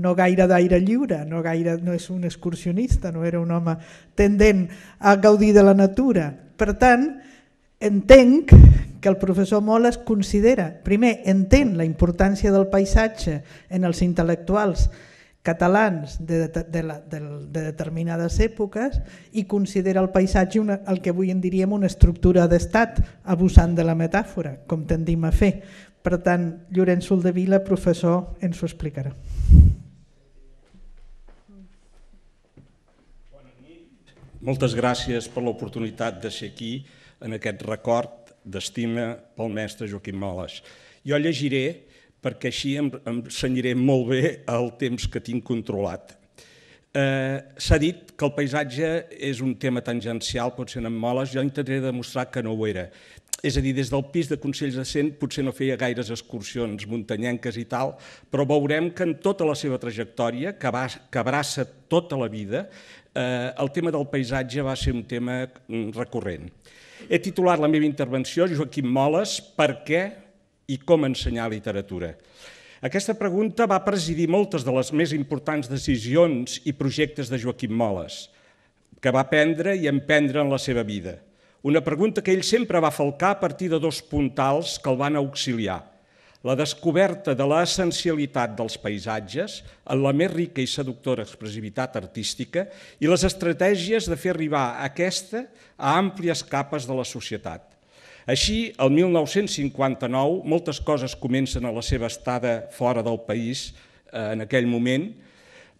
no gaire d'aire lliure, no, gaire, no és un excursionista, no era un home tendent a gaudir de la natura. Per tant, entenc que el professor Moles considera, primer, entén la importància del paisatge en els intel·lectuals catalans de, de, de, la, de, de determinades èpoques i considera el paisatge una, el que avui en diríem una estructura d'estat, abusant de la metàfora, com tendim a fer. Per tant, Llorenç Soldevila, professor, ens ho explicarà. Moltes gràcies per l'oportunitat de ser aquí en aquest record d'estima pel mestre Joaquim Moles. Jo llegiré perquè així em, em senyiré molt bé el temps que tinc controlat. Eh, S'ha dit que el paisatge és un tema tangencial, pot ser en Moles, jo intentaré demostrar que no ho era. És a dir, des del pis de Consells de Cent potser no feia gaires excursions muntanyenques i tal, però veurem que en tota la seva trajectòria, que, va, que abraça tota la vida, eh, el tema del paisatge va ser un tema mm, recurrent. He titulat la meva intervenció Joaquim Moles, per què i com ensenyar literatura? Aquesta pregunta va presidir moltes de les més importants decisions i projectes de Joaquim Moles, que va prendre i emprendre en la seva vida – una pregunta que ell sempre va falcar a partir de dos puntals que el van auxiliar. La descoberta de l'essencialitat dels paisatges en la més rica i seductora expressivitat artística i les estratègies de fer arribar aquesta a àmplies capes de la societat. Així, el 1959, moltes coses comencen a la seva estada fora del país eh, en aquell moment,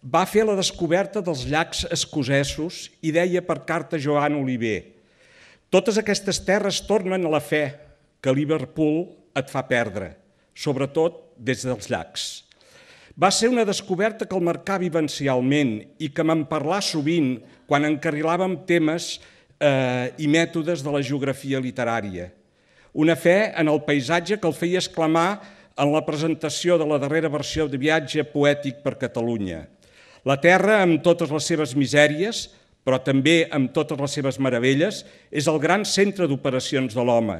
va fer la descoberta dels llacs escocesos i deia per carta Joan Oliver totes aquestes terres tornen a la fe que Liverpool et fa perdre, sobretot des dels llacs. Va ser una descoberta que el marcà vivencialment i que me'n parlà sovint quan encarrilàvem temes eh, i mètodes de la geografia literària. Una fe en el paisatge que el feia exclamar en la presentació de la darrera versió de viatge poètic per Catalunya. La terra, amb totes les seves misèries, però també amb totes les seves meravelles, és el gran centre d'operacions de l'home.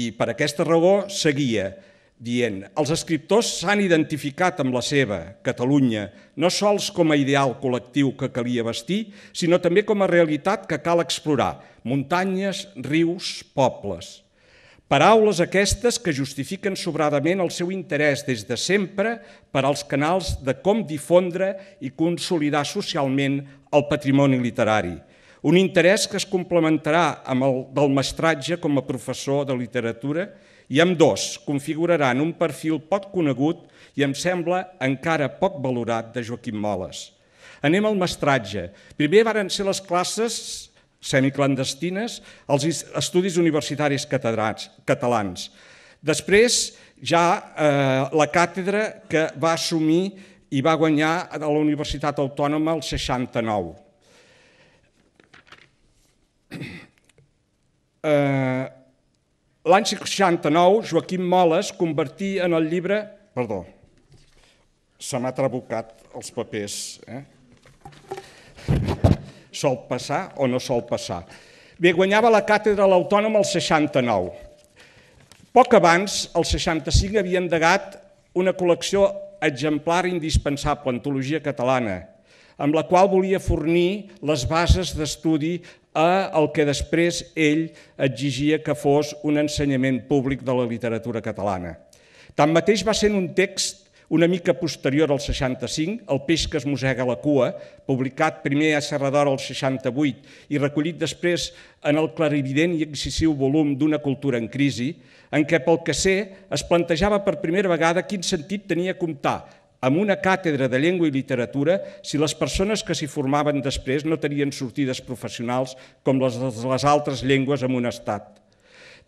I per aquesta raó seguia dient els escriptors s'han identificat amb la seva, Catalunya, no sols com a ideal col·lectiu que calia vestir, sinó també com a realitat que cal explorar, muntanyes, rius, pobles. Paraules aquestes que justifiquen sobradament el seu interès des de sempre per als canals de com difondre i consolidar socialment al patrimoni literari, un interès que es complementarà amb el del mestratge com a professor de literatura i amb dos configuraran un perfil poc conegut i em sembla encara poc valorat de Joaquim Moles. Anem al mestratge. Primer varen ser les classes semiclandestines als estudis universitaris catalans. Després ja eh, la càtedra que va assumir i va guanyar a la Universitat Autònoma el 69. Eh, L'any 69, Joaquim Moles convertí en el llibre... Perdó, se m'ha trabucat els papers. Eh? Sol passar o no sol passar? Bé, guanyava la càtedra a l'Autònoma el 69. Poc abans, el 65, havia endegat una col·lecció exemplar indispensable Antologia Catalana, amb la qual volia fornir les bases d'estudi a el que després ell exigia que fos un ensenyament públic de la literatura catalana. Tanmateix va ser un text una mica posterior al 65, El peix que es mossega la cua, publicat primer a Serrador el 68 i recollit després en el clarivident i excessiu volum d'una cultura en crisi, en què, pel que sé, es plantejava per primera vegada quin sentit tenia comptar amb una càtedra de llengua i literatura si les persones que s'hi formaven després no tenien sortides professionals com les de les altres llengües en un estat.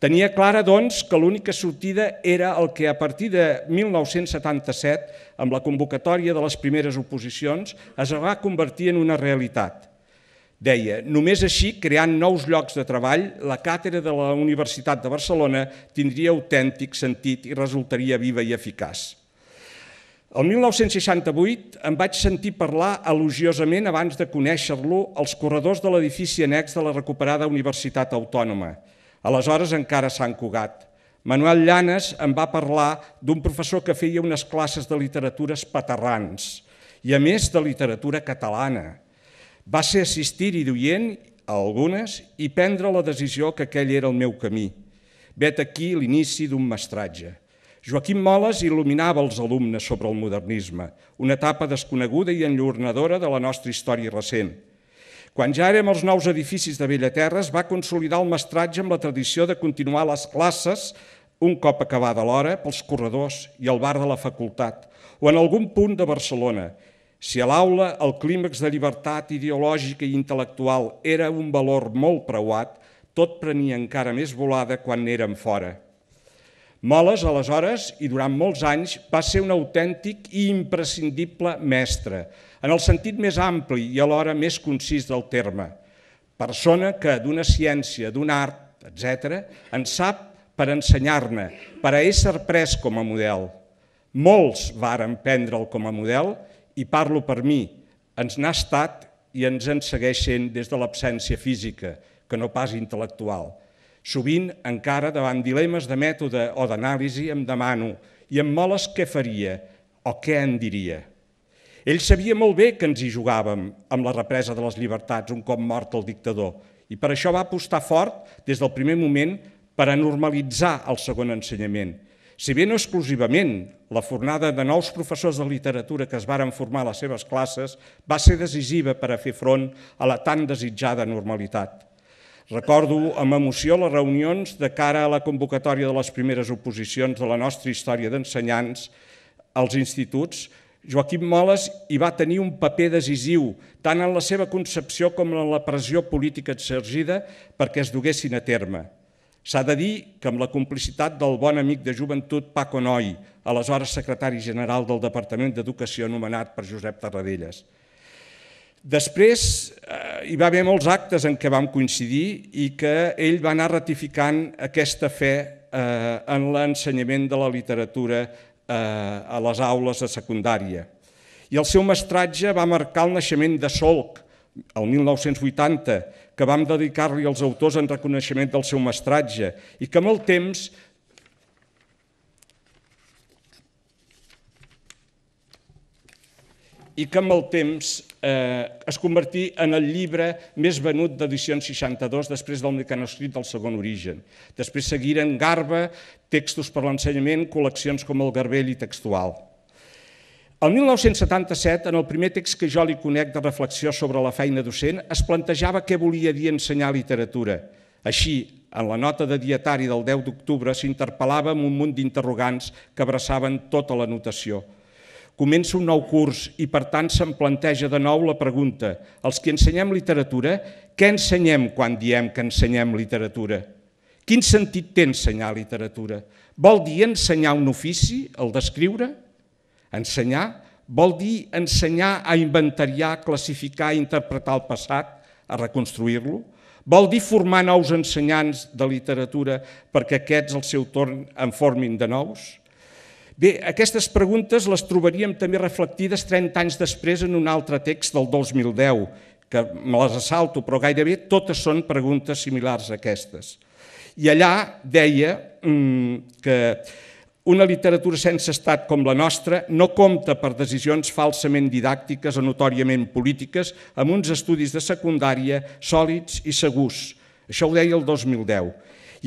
Tenia clara, doncs, que l'única sortida era el que a partir de 1977, amb la convocatòria de les primeres oposicions, es va convertir en una realitat – Deia, només així, creant nous llocs de treball, la càtera de la Universitat de Barcelona tindria autèntic sentit i resultaria viva i eficaç. El 1968 em vaig sentir parlar elogiosament abans de conèixer-lo als corredors de l'edifici annex de la recuperada Universitat Autònoma, aleshores encara s'han Sant Cugat. Manuel Llanes em va parlar d'un professor que feia unes classes de literatures paterrans i a més de literatura catalana va ser assistir-hi d'oient a algunes i prendre la decisió que aquell era el meu camí. Vet aquí l'inici d'un mestratge. Joaquim Moles il·luminava els alumnes sobre el modernisme, una etapa desconeguda i enllornadora de la nostra història recent. Quan ja érem els nous edificis de Bellaterra, es va consolidar el mestratge amb la tradició de continuar les classes un cop acabada l'hora, pels corredors i el bar de la facultat, o en algun punt de Barcelona, si a l'aula el clímax de llibertat ideològica i intel·lectual era un valor molt preuat, tot prenia encara més volada quan n'érem fora. Moles, aleshores, i durant molts anys, va ser un autèntic i imprescindible mestre, en el sentit més ampli i alhora més concís del terme. Persona que d'una ciència, d'un art, etc., en sap per ensenyar-ne, per a ésser pres com a model. Molts varen prendre'l com a model i i parlo per mi, ens n'ha estat i ens en segueix sent des de l'absència física, que no pas intel·lectual. Sovint, encara davant dilemes de mètode o d'anàlisi, em demano i em moles què faria o què en diria. Ell sabia molt bé que ens hi jugàvem amb la represa de les llibertats un cop mort el dictador i per això va apostar fort des del primer moment per anormalitzar el segon ensenyament si bé no exclusivament la fornada de nous professors de literatura que es varen formar a les seves classes va ser decisiva per a fer front a la tan desitjada normalitat. Recordo amb emoció les reunions de cara a la convocatòria de les primeres oposicions de la nostra història d'ensenyants als instituts. Joaquim Moles hi va tenir un paper decisiu, tant en la seva concepció com en la pressió política exergida perquè es duguessin a terme. S'ha de dir que amb la complicitat del bon amic de joventut Paco Noi, aleshores secretari general del Departament d'Educació nomenat per Josep Tarradellas. Després eh, hi va haver molts actes en què vam coincidir i que ell va anar ratificant aquesta fe eh, en l'ensenyament de la literatura eh, a les aules de secundària. I el seu mestratge va marcar el naixement de Solc, el 1980, que vam dedicar-li als autors en reconeixement del seu mestratge i que amb el temps i que amb el temps eh, es convertí en el llibre més venut d'edicions 62 després del mecanoscrit del segon origen. Després seguiren Garba, textos per l'ensenyament, col·leccions com el Garbell i Textual. El 1977, en el primer text que jo li conec de reflexió sobre la feina docent, es plantejava què volia dir ensenyar literatura. Així, en la nota de dietari del 10 d'octubre s'interpel·lava amb un munt d'interrogants que abraçaven tota la notació. Comença un nou curs i, per tant, se'm planteja de nou la pregunta. Els que ensenyem literatura, què ensenyem quan diem que ensenyem literatura? Quin sentit té ensenyar literatura? Vol dir ensenyar un ofici, el d'escriure? Ensenyar vol dir ensenyar a inventariar, classificar, i interpretar el passat, a reconstruir-lo. Vol dir formar nous ensenyants de literatura perquè aquests al seu torn en formin de nous. Bé, aquestes preguntes les trobaríem també reflectides 30 anys després en un altre text del 2010, que me les assalto, però gairebé totes són preguntes similars a aquestes. I allà deia mmm, que una literatura sense estat com la nostra no compta per decisions falsament didàctiques o notòriament polítiques amb uns estudis de secundària sòlids i segurs. Això ho deia el 2010.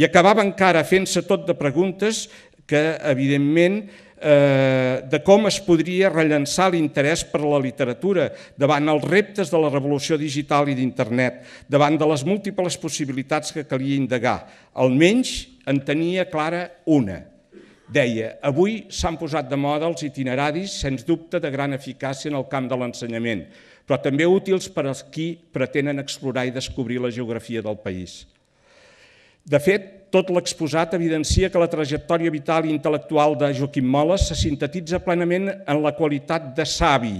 I acabava encara fent-se tot de preguntes que, evidentment, eh, de com es podria rellençar l'interès per la literatura davant els reptes de la revolució digital i d'internet, davant de les múltiples possibilitats que calia indagar. Almenys en tenia clara una, Deia, avui s'han posat de moda els itineraris, sens dubte, de gran eficàcia en el camp de l'ensenyament, però també útils per als qui pretenen explorar i descobrir la geografia del país. De fet, tot l'exposat evidencia que la trajectòria vital i intel·lectual de Joaquim Moles se sintetitza plenament en la qualitat de savi.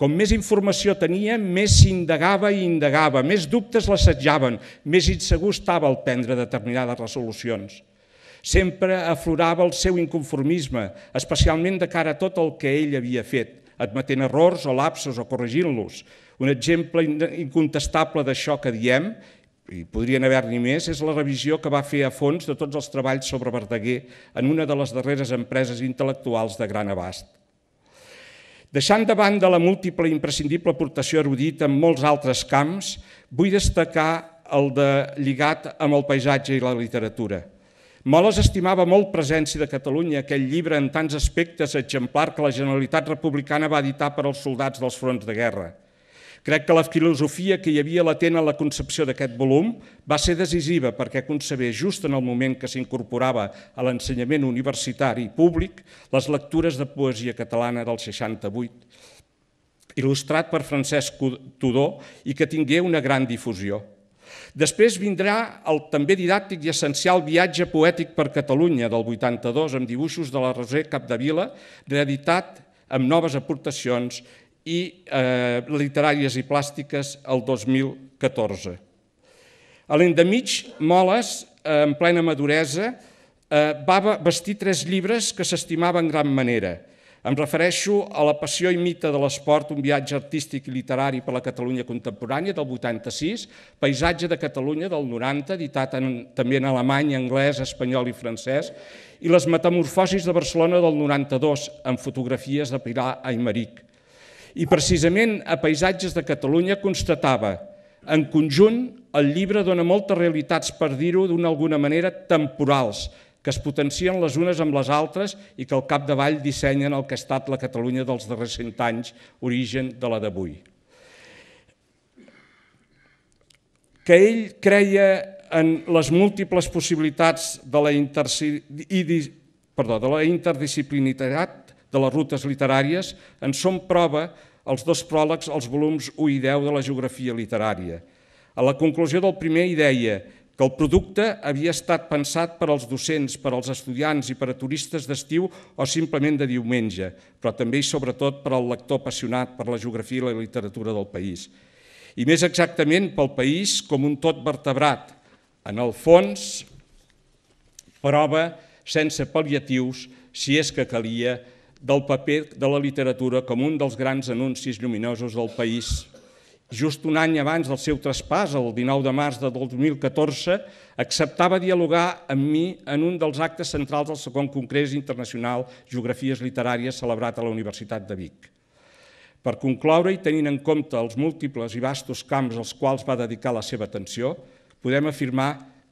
Com més informació tenia, més s'indagava i indagava, més dubtes l'assetjaven, més insegur estava al prendre determinades resolucions. Sempre aflorava el seu inconformisme, especialment de cara a tot el que ell havia fet, admetent errors o lapsos o corregint-los. Un exemple incontestable d'això que diem, i podrien haver-n'hi més, és la revisió que va fer a fons de tots els treballs sobre Verdaguer en una de les darreres empreses intel·lectuals de gran abast. Deixant de banda la múltiple i imprescindible aportació erudita en molts altres camps, vull destacar el de lligat amb el paisatge i la literatura – Moles estimava molt presència de Catalunya aquell llibre en tants aspectes exemplar que la Generalitat Republicana va editar per als soldats dels fronts de guerra. Crec que la filosofia que hi havia latent a la concepció d'aquest volum va ser decisiva perquè concebé just en el moment que s'incorporava a l'ensenyament universitari públic les lectures de poesia catalana del 68, il·lustrat per Francesc Tudó i que tingué una gran difusió. Després vindrà el també didàctic i essencial Viatge poètic per Catalunya del 82 amb dibuixos de la Roser Capdevila, reeditat amb noves aportacions i eh, literàries i plàstiques el 2014. A l'endemig, Moles, eh, en plena maduresa, eh, va vestir tres llibres que s'estimava en gran manera – em refereixo a La passió i mita de l'esport, un viatge artístic i literari per la Catalunya contemporània del 86, Paisatge de Catalunya del 90, editat en, també en alemany, anglès, espanyol i francès, i Les metamorfosis de Barcelona del 92, amb fotografies de Pilar Aymeric. I precisament a Paisatges de Catalunya constatava en conjunt, el llibre dona moltes realitats, per dir-ho d'una alguna manera, temporals, que es potencien les unes amb les altres i que al capdavall dissenyen el que ha estat la Catalunya dels darrers cent anys, origen de la d'avui. Que ell creia en les múltiples possibilitats de la, perdó, de la interdisciplinitat de les rutes literàries en són prova els dos pròlegs als volums 1 i 10 de la geografia literària. A la conclusió del primer hi deia que que el producte havia estat pensat per als docents, per als estudiants i per a turistes d'estiu o simplement de diumenge, però també i sobretot per al lector apassionat per la geografia i la literatura del país. I més exactament pel país com un tot vertebrat. En el fons, prova sense pal·liatius, si és que calia, del paper de la literatura com un dels grans anuncis lluminosos del país just un any abans del seu traspàs, el 19 de març de 2014, acceptava dialogar amb mi en un dels actes centrals del segon Congrés Internacional Geografies Literàries celebrat a la Universitat de Vic. Per concloure i tenint en compte els múltiples i vastos camps als quals va dedicar la seva atenció, podem afirmar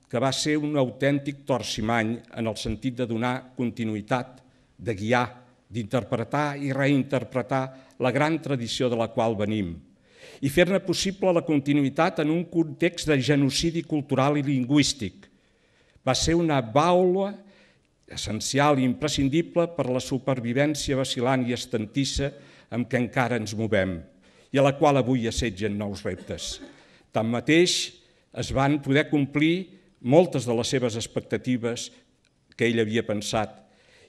que va ser un autèntic torcimany en el sentit de donar continuïtat, de guiar, d'interpretar i reinterpretar la gran tradició de la qual venim, i fer-ne possible la continuïtat en un context de genocidi cultural i lingüístic. Va ser una baula essencial i imprescindible per a la supervivència vacilant i estantissa amb què encara ens movem i a la qual avui assetgen nous reptes. Tanmateix, es van poder complir moltes de les seves expectatives que ell havia pensat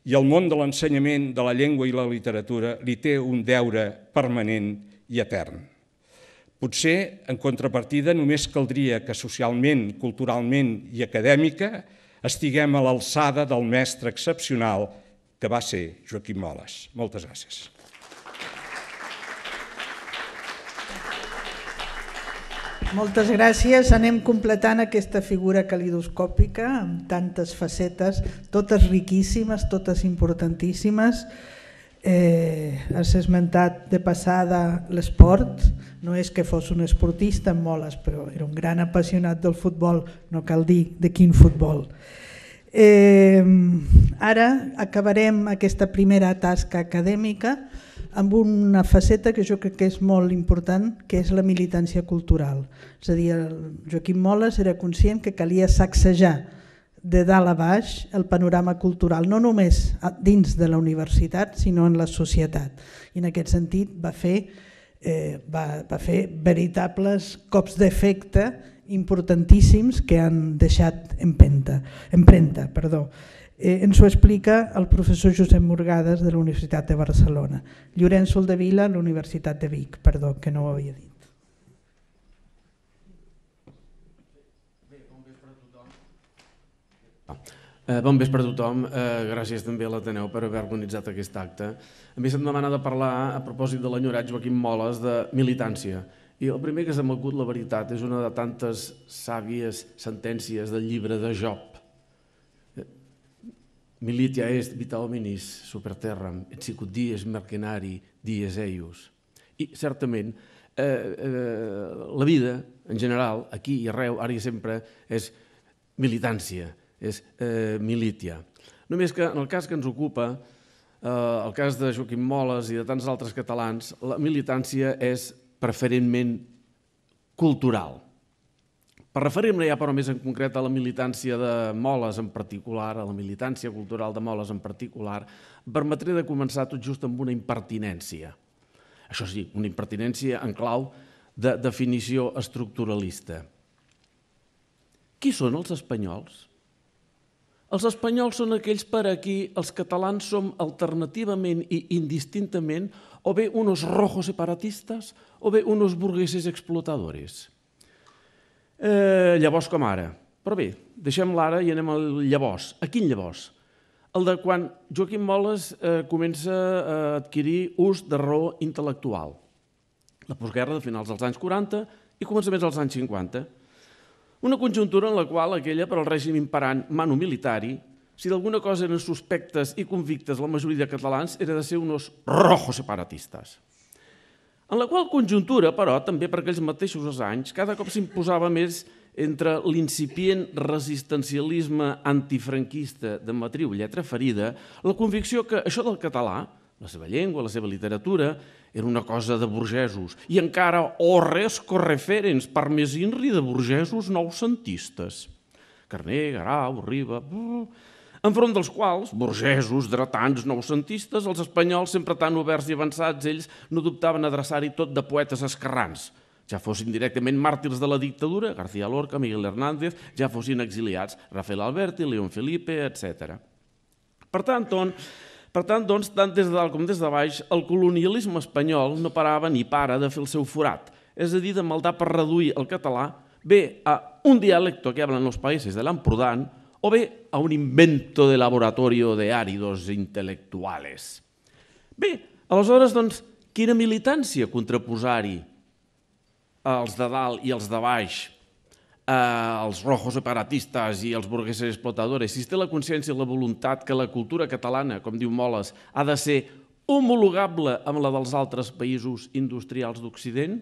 i el món de l'ensenyament, de la llengua i la literatura li té un deure permanent i etern. Potser, en contrapartida, només caldria que socialment, culturalment i acadèmica estiguem a l'alçada del mestre excepcional que va ser Joaquim Moles. Moltes gràcies. Moltes gràcies. Anem completant aquesta figura calidoscòpica amb tantes facetes, totes riquíssimes, totes importantíssimes. Eh, has esmentat de passada l'esport, no és que fos un esportista en moles, però era un gran apassionat del futbol, no cal dir de quin futbol. Eh, ara acabarem aquesta primera tasca acadèmica amb una faceta que jo crec que és molt important, que és la militància cultural. És a dir, el Joaquim Moles era conscient que calia sacsejar de dalt a baix el panorama cultural, no només dins de la universitat, sinó en la societat. I en aquest sentit va fer, eh, va, va fer veritables cops d'efecte importantíssims que han deixat empenta, empremta. Perdó. Eh, ens ho explica el professor Josep Morgades de la Universitat de Barcelona, Llorenç Soldevila, la Universitat de Vic, perdó, que no ho havia dit. Eh, bon vespre a tothom, eh, gràcies també a l'Ateneu per haver organitzat aquest acte. A mi se'm demana de parlar, a propòsit de l'enyorat Joaquim Moles, de militància. I el primer que s'ha mogut la veritat, és una de tantes sàvies sentències del llibre de Job. Eh, Militia est vita hominis super terram, et sicut dies mercenari, dies eius. I certament, eh, eh, la vida en general, aquí i arreu, ara i sempre, és militància és eh, Milítia. Només que en el cas que ens ocupa, eh, el cas de Joaquim Moles i de tants altres catalans, la militància és preferentment cultural. Per referir-me ja però més en concret a la militància de Moles en particular, a la militància cultural de Moles en particular, permetré de començar tot just amb una impertinència. Això sí, una impertinència en clau de definició estructuralista. Qui són els espanyols? Els espanyols són aquells per aquí, els catalans som alternativament i indistintament o bé uns rojos separatistes o bé uns burgueses explotadores. Eh, llavors com ara. Però bé, deixem l'ara i anem al llavors. A quin llavors? El de quan Joaquim Moles eh, comença a adquirir ús de raó intel·lectual. La postguerra de finals dels anys 40 i començaments dels anys 50. Una conjuntura en la qual aquella per al règim imperant manu-militari, si d'alguna cosa eren suspectes i convictes la majoria de catalans, era de ser uns rojos separatistes. En la qual conjuntura, però, també per aquells mateixos anys, cada cop s'imposava més entre l'incipient resistencialisme antifranquista de matriu lletra ferida, la convicció que això del català, la seva llengua, la seva literatura, era una cosa de burgesos. I encara o res correferents parmesinri de burgesos noucentistes. Carner, Garau, Riba... Enfront dels quals, burgesos, dretans, noucentistes, els espanyols, sempre tan oberts i avançats, ells no dubtaven adreçar-hi tot de poetes escarrans, ja fossin directament màrtirs de la dictadura, García Lorca, Miguel Hernández, ja fossin exiliats, Rafael Alberti, León Felipe, etc. Per tant, on, doncs, per tant, doncs, tant des de dalt com des de baix, el colonialisme espanyol no parava ni para de fer el seu forat, és a dir, de maldar per reduir el català bé a un dialecto que hablan els països de l'Empordà o bé a un invento de laboratorio de àridos intel·lectuales. Bé, aleshores, doncs, quina militància contraposar-hi als de dalt i als de baix? eh, els rojos separatistes i els burgueses explotadores, si es té la consciència i la voluntat que la cultura catalana, com diu Moles, ha de ser homologable amb la dels altres països industrials d'Occident,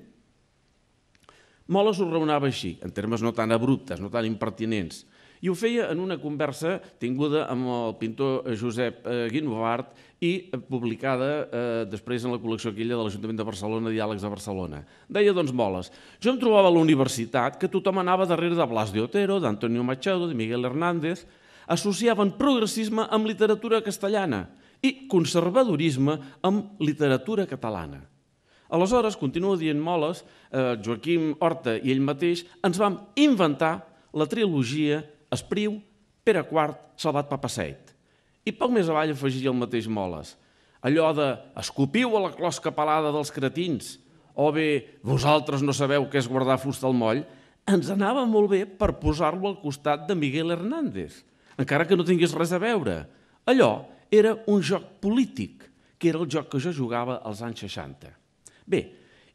Moles ho raonava així, en termes no tan abruptes, no tan impertinents. I ho feia en una conversa tinguda amb el pintor eh, Josep eh, Guinovart i eh, publicada eh, després en la col·lecció aquella de l'Ajuntament de Barcelona, Diàlegs de Barcelona. Deia, doncs, moles. Jo em trobava a la universitat que tothom anava darrere de Blas de Otero, d'Antonio Machado, de Miguel Hernández, associaven progressisme amb literatura castellana i conservadorisme amb literatura catalana. Aleshores, continua dient Moles, eh, Joaquim Horta i ell mateix ens vam inventar la trilogia Espriu, Pere IV, Salvat Papaseit. I poc més avall afegiria el mateix Moles. Allò de escopiu a la closca pelada dels cretins, o bé vosaltres no sabeu què és guardar fusta al moll, ens anava molt bé per posar-lo al costat de Miguel Hernández, encara que no tingués res a veure. Allò era un joc polític, que era el joc que jo jugava als anys 60. Bé,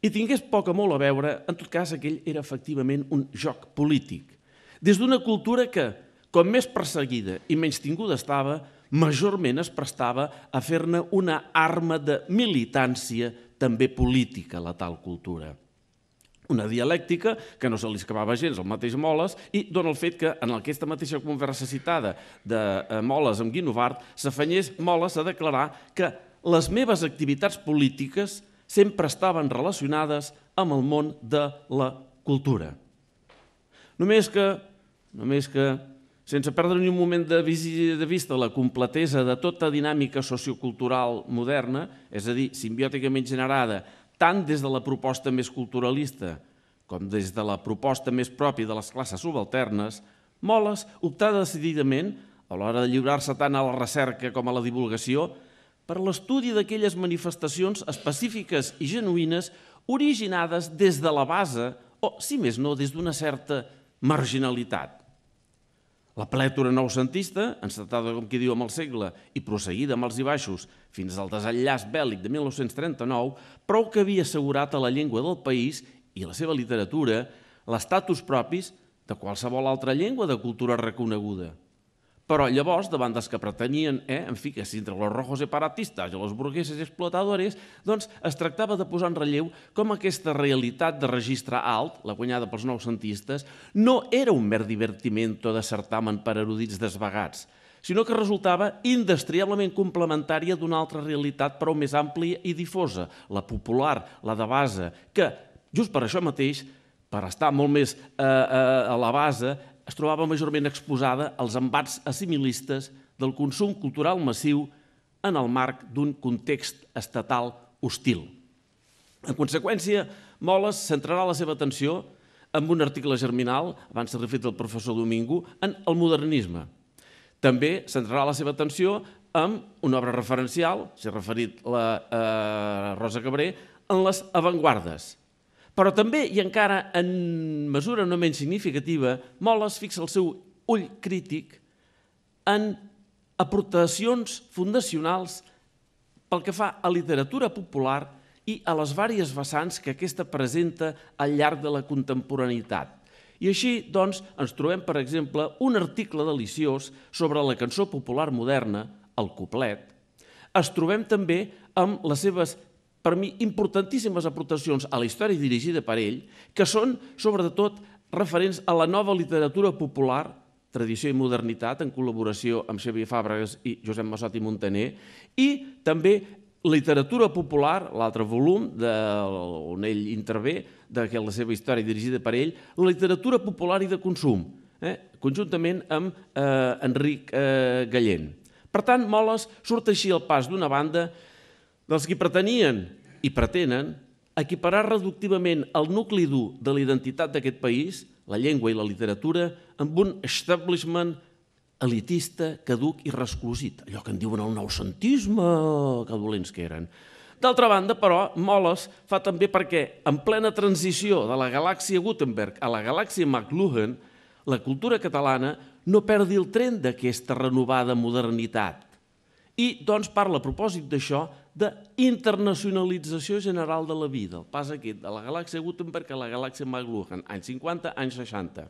i tingués poc a molt a veure, en tot cas aquell era efectivament un joc polític, des d'una cultura que, com més perseguida i menys tinguda estava, majorment es prestava a fer-ne una arma de militància també política, la tal cultura. Una dialèctica que no se li escapava gens al mateix Moles i dona el fet que en aquesta mateixa conversa citada de eh, Moles amb Guinovart s'afanyés Moles a declarar que les meves activitats polítiques sempre estaven relacionades amb el món de la cultura. Només que Només que, sense perdre ni un moment de vista la completesa de tota dinàmica sociocultural moderna, és a dir, simbiòticament generada tant des de la proposta més culturalista com des de la proposta més pròpia de les classes subalternes, Moles optar decididament, a l'hora de lliurar-se tant a la recerca com a la divulgació, per l'estudi d'aquelles manifestacions específiques i genuïnes originades des de la base o, si més no, des d'una certa marginalitat. La plètora noucentista, encertada, com qui diu amb el segle i prosseguida amb els i baixos fins al desenllaç bèl·lic de 1939, prou que havia assegurat a la llengua del país i la seva literatura l'estatus propis de qualsevol altra llengua de cultura reconeguda – però llavors, davant dels que pretenien, eh, en fi, que si entre los rojos separatistes i los burgueses explotadores, doncs es tractava de posar en relleu com aquesta realitat de registre alt, la guanyada pels noucentistes, no era un mer divertimento de certamen per erudits desvegats, sinó que resultava indestriablement complementària d'una altra realitat però més àmplia i difosa, la popular, la de base, que, just per això mateix, per estar molt més eh, eh, a la base, es trobava majorment exposada als embats assimilistes del consum cultural massiu en el marc d'un context estatal hostil. En conseqüència, Moles centrarà la seva atenció amb un article germinal, abans s'ha refet el professor Domingo, en el modernisme. També centrarà la seva atenció amb una obra referencial, s'hi ha referit la eh, Rosa Cabré, en les avantguardes, però també, i encara en mesura no menys significativa, Moles fixa el seu ull crític en aportacions fundacionals pel que fa a literatura popular i a les vàries vessants que aquesta presenta al llarg de la contemporaneïtat. I així, doncs, ens trobem, per exemple, un article deliciós sobre la cançó popular moderna, el coplet. Es trobem també amb les seves per mi, importantíssimes aportacions a la història dirigida per ell, que són, sobretot, referents a la nova literatura popular, tradició i modernitat, en col·laboració amb Xavier Fàbregas i Josep Massot i Montaner, i també literatura popular, l'altre volum de, on ell intervé, de la seva història dirigida per ell, la literatura popular i de consum, eh? conjuntament amb eh, Enric eh, Gallent. Per tant, Moles surt així al pas d'una banda dels doncs qui pretenien i pretenen equiparar reductivament el nucli dur de la identitat d'aquest país, la llengua i la literatura, amb un establishment elitista, caduc i resclosit, allò que en diuen el noucentisme, que dolents que eren. D'altra banda, però, Moles fa també perquè, en plena transició de la galàxia Gutenberg a la galàxia McLuhan, la cultura catalana no perdi el tren d'aquesta renovada modernitat. I, doncs, parla a propòsit d'això d'internacionalització general de la vida, el pas aquest de la galàxia Gutenberg a la galàxia McLuhan, anys 50, anys 60.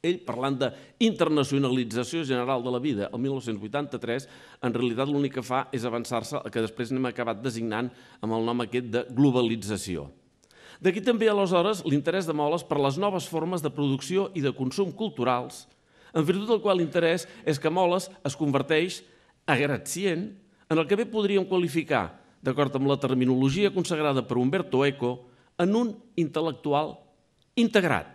Ell, parlant d'internacionalització general de la vida, el 1983, en realitat l'únic que fa és avançar-se el que després n'hem acabat designant amb el nom aquest de globalització. D'aquí també, aleshores, l'interès de Moles per les noves formes de producció i de consum culturals, en virtut del qual l'interès és que Moles es converteix, a agradcient, en el que bé podríem qualificar, d'acord amb la terminologia consagrada per Umberto Eco, en un intel·lectual integrat.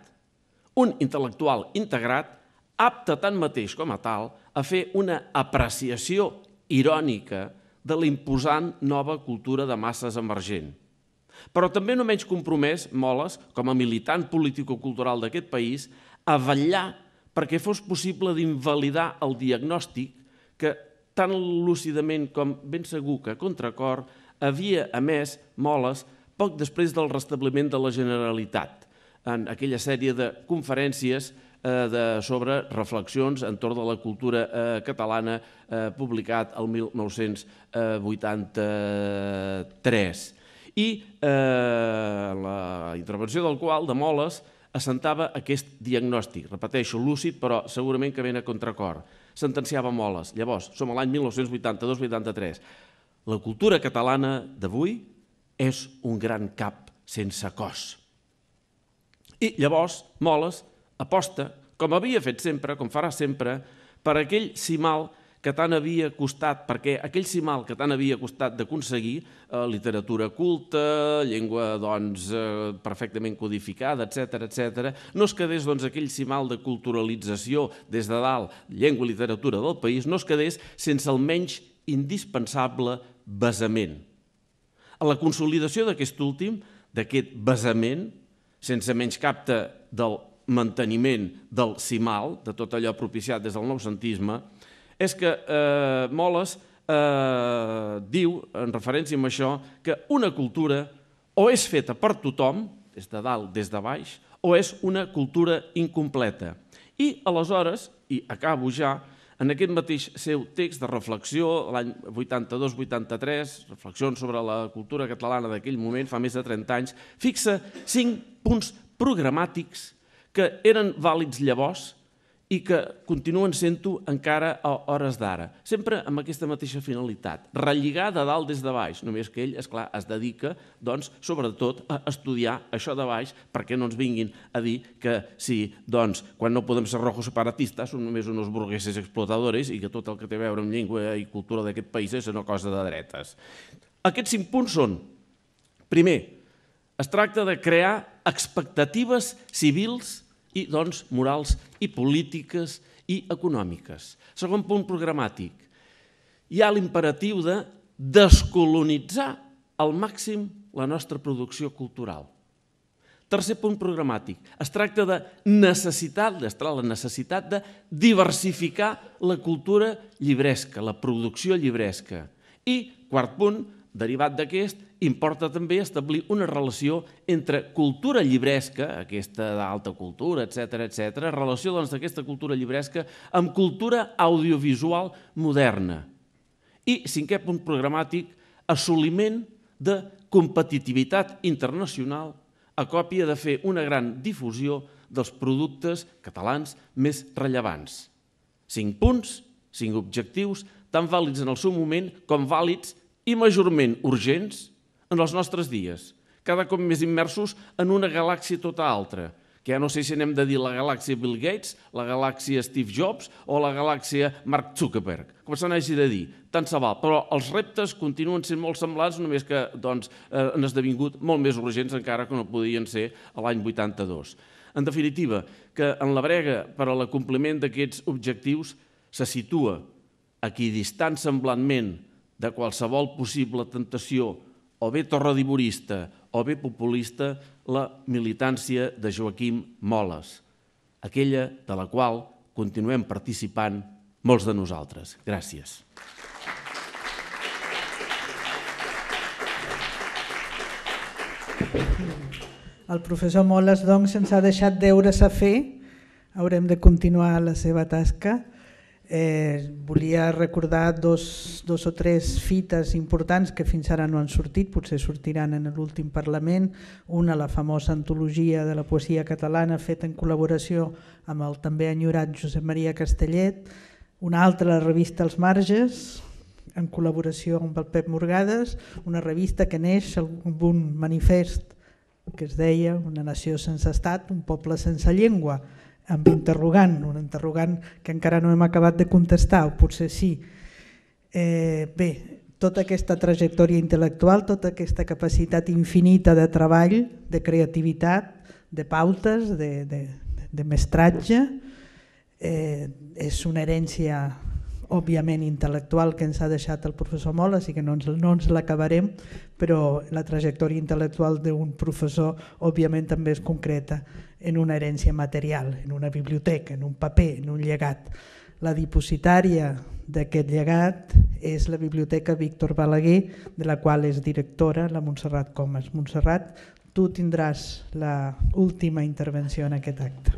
Un intel·lectual integrat apte mateix com a tal a fer una apreciació irònica de la imposant nova cultura de masses emergent. Però també no menys compromès, Moles, com a militant político-cultural d'aquest país, a vetllar perquè fos possible d'invalidar el diagnòstic que tan lúcidament com ben segur que a contracor havia emès moles poc després del restabliment de la Generalitat, en aquella sèrie de conferències eh, de, sobre reflexions entorn de la cultura eh, catalana eh, publicat el 1983 i eh, la intervenció del qual, de Moles, assentava aquest diagnòstic, repeteixo, lúcid, però segurament que ben a contracor sentenciava moles. Llavors, som a l'any 1982-83. La cultura catalana d'avui és un gran cap sense cos. I llavors, Moles aposta, com havia fet sempre, com farà sempre, per aquell simal que que tant havia costat, perquè aquell simal que tant havia costat d'aconseguir, eh, literatura culta, llengua doncs, eh, perfectament codificada, etc etc, no es quedés doncs, aquell simal de culturalització des de dalt, llengua i literatura del país, no es quedés sense almenys indispensable basament. A la consolidació d'aquest últim, d'aquest basament, sense menys capte del manteniment del simal, de tot allò propiciat des del noucentisme, és que eh, Moles eh, diu, en referència amb això, que una cultura o és feta per tothom, des de dalt, des de baix, o és una cultura incompleta. I aleshores, i acabo ja, en aquest mateix seu text de reflexió, l'any 82-83, reflexions sobre la cultura catalana d'aquell moment, fa més de 30 anys, fixa cinc punts programàtics que eren vàlids llavors i que continuen sent-ho encara a hores d'ara, sempre amb aquesta mateixa finalitat, relligar de dalt des de baix, només que ell, és clar, es dedica, doncs, sobretot a estudiar això de baix perquè no ens vinguin a dir que sí, doncs, quan no podem ser rojos separatistes són només uns burgueses explotadores i que tot el que té a veure amb llengua i cultura d'aquest país és una cosa de dretes. Aquests cinc punts són, primer, es tracta de crear expectatives civils i, doncs, morals i polítiques i econòmiques. Segon punt programàtic. Hi ha l'imperatiu de descolonitzar al màxim la nostra producció cultural. Tercer punt programàtic. Es tracta de necessitat, d'estar la necessitat de diversificar la cultura llibresca, la producció llibresca. I, quart punt, Derivat d'aquest, importa també establir una relació entre cultura llibresca, aquesta d'alta cultura, etc etc, relació doncs, d'aquesta cultura llibresca amb cultura audiovisual moderna. I cinquè punt programàtic, assoliment de competitivitat internacional a còpia de fer una gran difusió dels productes catalans més rellevants. Cinc punts, cinc objectius, tan vàlids en el seu moment com vàlids i majorment urgents en els nostres dies, cada cop més immersos en una galàxia tota altra, que ja no sé si anem de dir la galàxia Bill Gates, la galàxia Steve Jobs o la galàxia Mark Zuckerberg, com se n'hagi de dir, tant se val. Però els reptes continuen sent molt semblants, només que doncs, eh, han esdevingut molt més urgents encara que no podien ser l'any 82. En definitiva, que en la brega per a l'acompliment d'aquests objectius se situa a qui distant semblantment de qualsevol possible tentació o bé torrediborista o bé populista la militància de Joaquim Moles, aquella de la qual continuem participant molts de nosaltres. Gràcies. El professor Moles, doncs, ens ha deixat deures a fer. Haurem de continuar la seva tasca. Eh, volia recordar dos, dos o tres fites importants que fins ara no han sortit, potser sortiran en l'últim Parlament. Una, la famosa antologia de la poesia catalana feta en col·laboració amb el també enyorat Josep Maria Castellet. Una altra, la revista Els Marges, en col·laboració amb el Pep Morgades, una revista que neix amb un manifest que es deia Una nació sense estat, un poble sense llengua, amb interrogant, un interrogant que encara no hem acabat de contestar, o potser sí. Eh, bé, tota aquesta trajectòria intel·lectual, tota aquesta capacitat infinita de treball, de creativitat, de pautes, de, de, de mestratge, eh, és una herència òbviament intel·lectual que ens ha deixat el professor Mola, així que no ens, no ens l'acabarem, però la trajectòria intel·lectual d'un professor òbviament també és concreta en una herència material, en una biblioteca, en un paper, en un llegat. La dipositària d'aquest llegat és la Biblioteca Víctor Balaguer, de la qual és directora la Montserrat Comas. Montserrat, tu tindràs la última intervenció en aquest acte.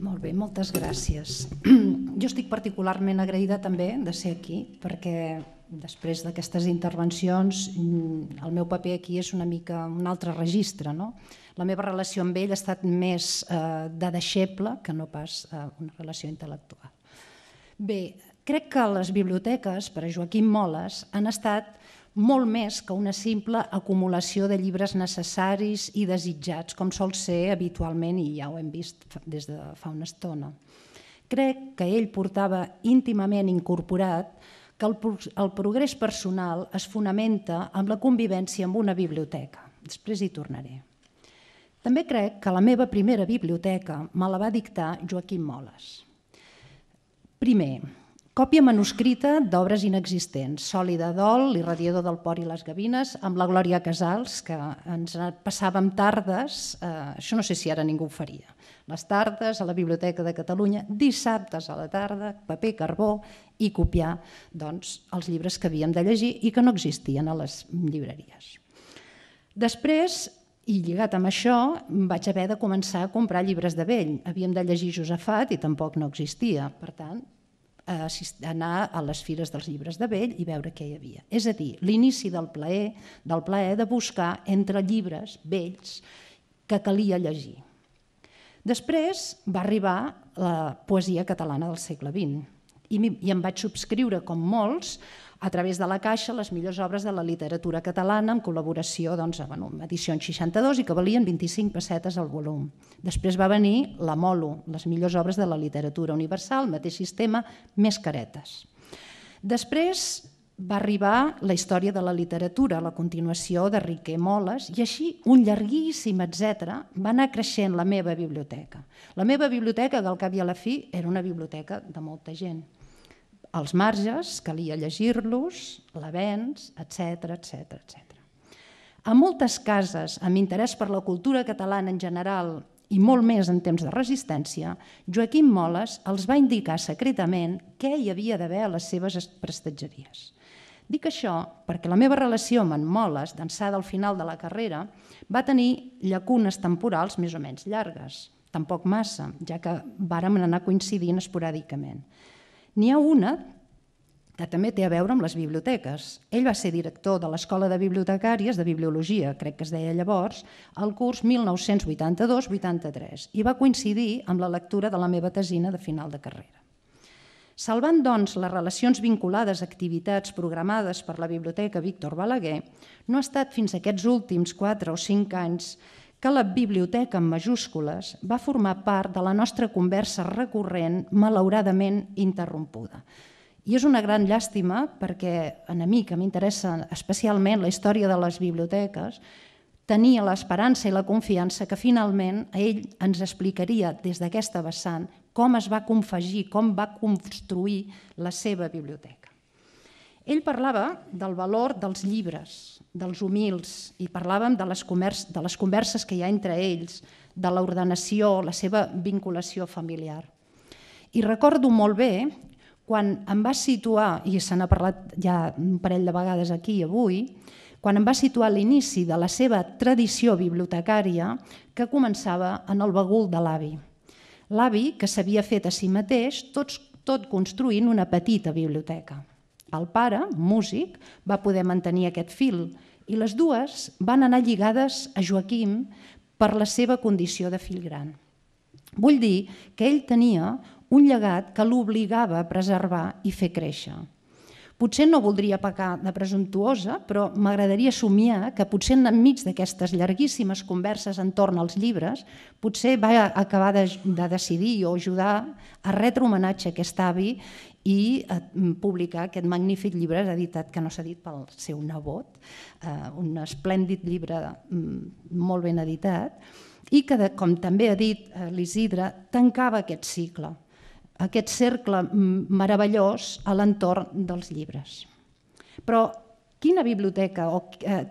Molt bé, moltes gràcies. Jo estic particularment agraïda també de ser aquí, perquè després d'aquestes intervencions mm, el meu paper aquí és una mica un altre registre, no? La meva relació amb ell ha estat més eh, de deixeble que no pas eh, una relació intel·lectual. Bé, crec que les biblioteques per a Joaquim Moles han estat molt més que una simple acumulació de llibres necessaris i desitjats, com sol ser habitualment, i ja ho hem vist des de fa una estona. Crec que ell portava íntimament incorporat que el, el progrés personal es fonamenta amb la convivència amb una biblioteca. Després hi tornaré. També crec que la meva primera biblioteca me la va dictar Joaquim Moles. Primer, còpia manuscrita d'obres inexistents, Sòlida dol, l'irradiador del por i les gavines, amb la Glòria Casals, que ens passàvem tardes, eh, això no sé si ara ningú ho faria, les tardes a la Biblioteca de Catalunya, dissabtes a la tarda, paper, carbó, i copiar doncs, els llibres que havíem de llegir i que no existien a les llibreries. Després, i lligat amb això, vaig haver de començar a comprar llibres de vell. Havíem de llegir Josefat i tampoc no existia. Per tant, anar a les fires dels llibres de vell i veure què hi havia. És a dir, l'inici del plaer, del plaer de buscar entre llibres vells que calia llegir. Després va arribar la poesia catalana del segle XX i, i em vaig subscriure, com molts, a través de la Caixa les millors obres de la literatura catalana en col·laboració doncs, amb bueno, en 62 i que valien 25 pessetes al volum. Després va venir la Molo, les millors obres de la literatura universal, mateix sistema, més caretes. Després va arribar la història de la literatura, la continuació de Riquet Moles, i així un llarguíssim etc va anar creixent la meva biblioteca. La meva biblioteca, del cap i a la fi, era una biblioteca de molta gent els marges, calia llegir-los, l'avenç, etc etc etc. A moltes cases amb interès per la cultura catalana en general i molt més en temps de resistència, Joaquim Moles els va indicar secretament què hi havia d'haver a les seves prestatgeries. Dic això perquè la meva relació amb en Moles, d'ençà del final de la carrera, va tenir llacunes temporals més o menys llargues, tampoc massa, ja que vàrem anar coincidint esporàdicament. N'hi ha una que també té a veure amb les biblioteques. Ell va ser director de l'Escola de Bibliotecàries de Bibliologia, crec que es deia llavors, al curs 1982-83 i va coincidir amb la lectura de la meva tesina de final de carrera. Salvant, doncs, les relacions vinculades a activitats programades per la Biblioteca Víctor Balaguer, no ha estat fins aquests últims 4 o 5 anys que la biblioteca en majúscules va formar part de la nostra conversa recurrent, malauradament interrompuda. I és una gran llàstima perquè a mi, que m'interessa especialment la història de les biblioteques, tenia l'esperança i la confiança que finalment ell ens explicaria des d'aquesta vessant com es va confegir, com va construir la seva biblioteca. Ell parlava del valor dels llibres, dels humils, i parlàvem de les, comers, de les converses que hi ha entre ells, de l'ordenació, la seva vinculació familiar. I recordo molt bé quan em va situar, i se n'ha parlat ja un parell de vegades aquí avui, quan em va situar a l'inici de la seva tradició bibliotecària que començava en el bagul de l'avi. L'avi que s'havia fet a si mateix tot, tot construint una petita biblioteca. El pare, músic, va poder mantenir aquest fil i les dues van anar lligades a Joaquim per la seva condició de fill gran. Vull dir que ell tenia un llegat que l'obligava a preservar i fer créixer. Potser no voldria pecar de presumptuosa, però m'agradaria somiar que potser enmig d'aquestes llarguíssimes converses entorn als llibres, potser va acabar de, de decidir o ajudar a retre homenatge a aquest avi i a eh, publicar aquest magnífic llibre editat que no s'ha dit pel seu nebot, eh, un esplèndid llibre mm, molt ben editat, i que, com també ha dit eh, l'Isidre, tancava aquest cicle aquest cercle meravellós a l'entorn dels llibres. Però quina biblioteca o eh,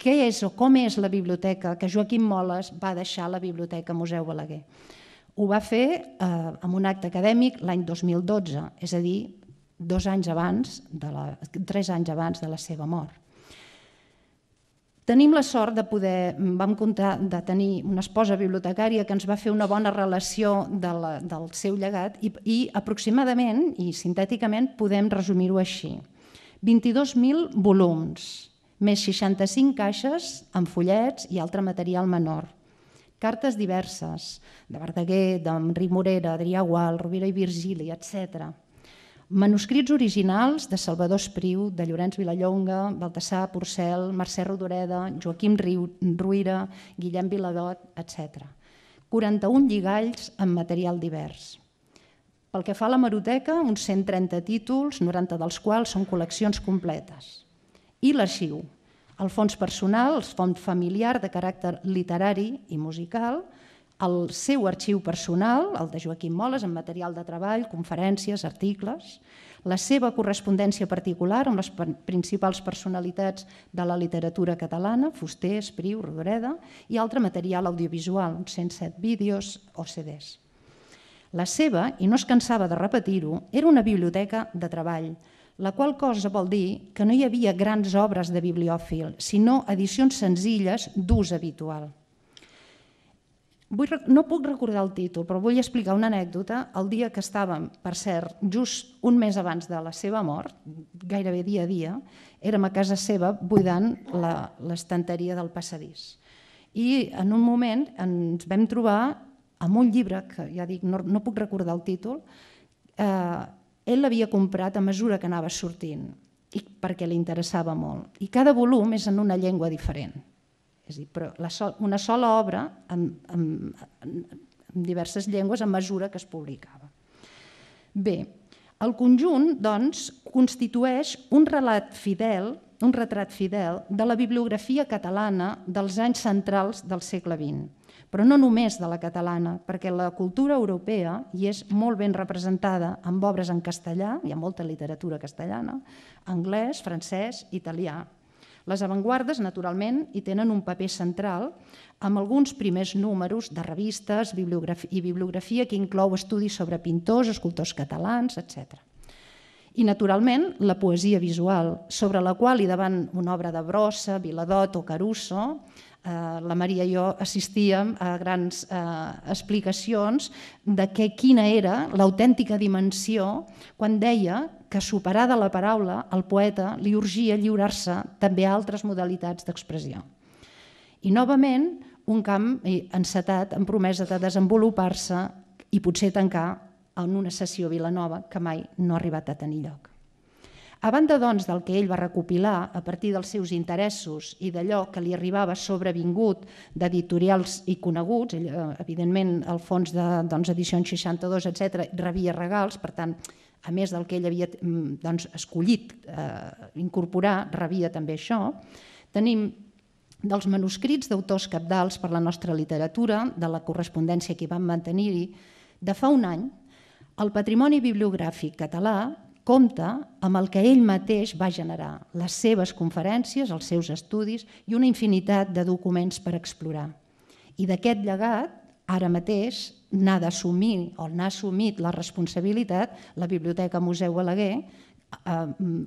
què és o com és la biblioteca que Joaquim Moles va deixar a la Biblioteca Museu Balaguer? Ho va fer eh, amb un acte acadèmic l'any 2012, és a dir, dos anys abans, de la, tres anys abans de la seva mort. Tenim la sort de poder, mm, vam comptar de tenir una esposa bibliotecària que ens va fer una bona relació de la, del seu llegat i, i aproximadament i sintèticament podem resumir-ho així. 22.000 volums, més 65 caixes amb follets i altre material menor. Cartes diverses, de Verdaguer, d'Enric Morera, Adrià Gual, Rovira i Virgili, etc. Manuscrits originals de Salvador Espriu, de Llorenç Vilallonga, Baltasar Porcel, Mercè Rodoreda, Joaquim Ruïra, Guillem Viladot, etc. 41 lligalls amb material divers. Pel que fa a la Maroteca, uns 130 títols, 90 dels quals són col·leccions completes. I l'arxiu, el fons personal, el fons familiar de caràcter literari i musical, el seu arxiu personal, el de Joaquim Moles, amb material de treball, conferències, articles, la seva correspondència particular amb les principals personalitats de la literatura catalana, Fuster, Espriu, Rodoreda, i altre material audiovisual, uns 107 vídeos o CDs. La seva, i no es cansava de repetir-ho, era una biblioteca de treball, la qual cosa vol dir que no hi havia grans obres de bibliòfil, sinó edicions senzilles d'ús habitual. Vull, no puc recordar el títol, però vull explicar una anècdota. El dia que estàvem, per cert, just un mes abans de la seva mort, gairebé dia a dia, érem a casa seva buidant l'estanteria del passadís. I en un moment ens vam trobar amb un llibre, que ja dic, no, no puc recordar el títol, eh, ell l'havia comprat a mesura que anava sortint i perquè li interessava molt. I cada volum és en una llengua diferent. És dir, però la sol, una sola obra en, en, en, en diverses llengües a mesura que es publicava. Bé, el conjunt, doncs, constitueix un relat fidel, un retrat fidel de la bibliografia catalana dels anys centrals del segle XX, però no només de la catalana, perquè la cultura europea hi és molt ben representada amb obres en castellà, hi ha molta literatura castellana, anglès, francès, italià, les avantguardes, naturalment, hi tenen un paper central amb alguns primers números de revistes bibliografia, i bibliografia que inclou estudis sobre pintors, escultors catalans, etc. I, naturalment, la poesia visual, sobre la qual i davant una obra de Brossa, Viladot o Caruso, Eh, la Maria i jo assistíem a grans eh, explicacions de que, quina era l'autèntica dimensió quan deia que superada la paraula, el poeta li urgia lliurar-se també a altres modalitats d'expressió. I novament, un camp eh, encetat en promesa de desenvolupar-se i potser tancar en una sessió Vilanova que mai no ha arribat a tenir lloc. A banda, doncs, del que ell va recopilar a partir dels seus interessos i d'allò que li arribava sobrevingut d'editorials i coneguts, ell, eh, evidentment, el fons de doncs, Edicions 62, etc rebia regals, per tant, a més del que ell havia mm, doncs, escollit eh, incorporar, rebia també això. Tenim dels manuscrits d'autors capdals per la nostra literatura, de la correspondència que van mantenir-hi, de fa un any, el Patrimoni Bibliogràfic Català compta amb el que ell mateix va generar, les seves conferències, els seus estudis i una infinitat de documents per explorar. I d'aquest llegat, ara mateix, n'ha d'assumir o n'ha assumit la responsabilitat la Biblioteca Museu Balaguer eh,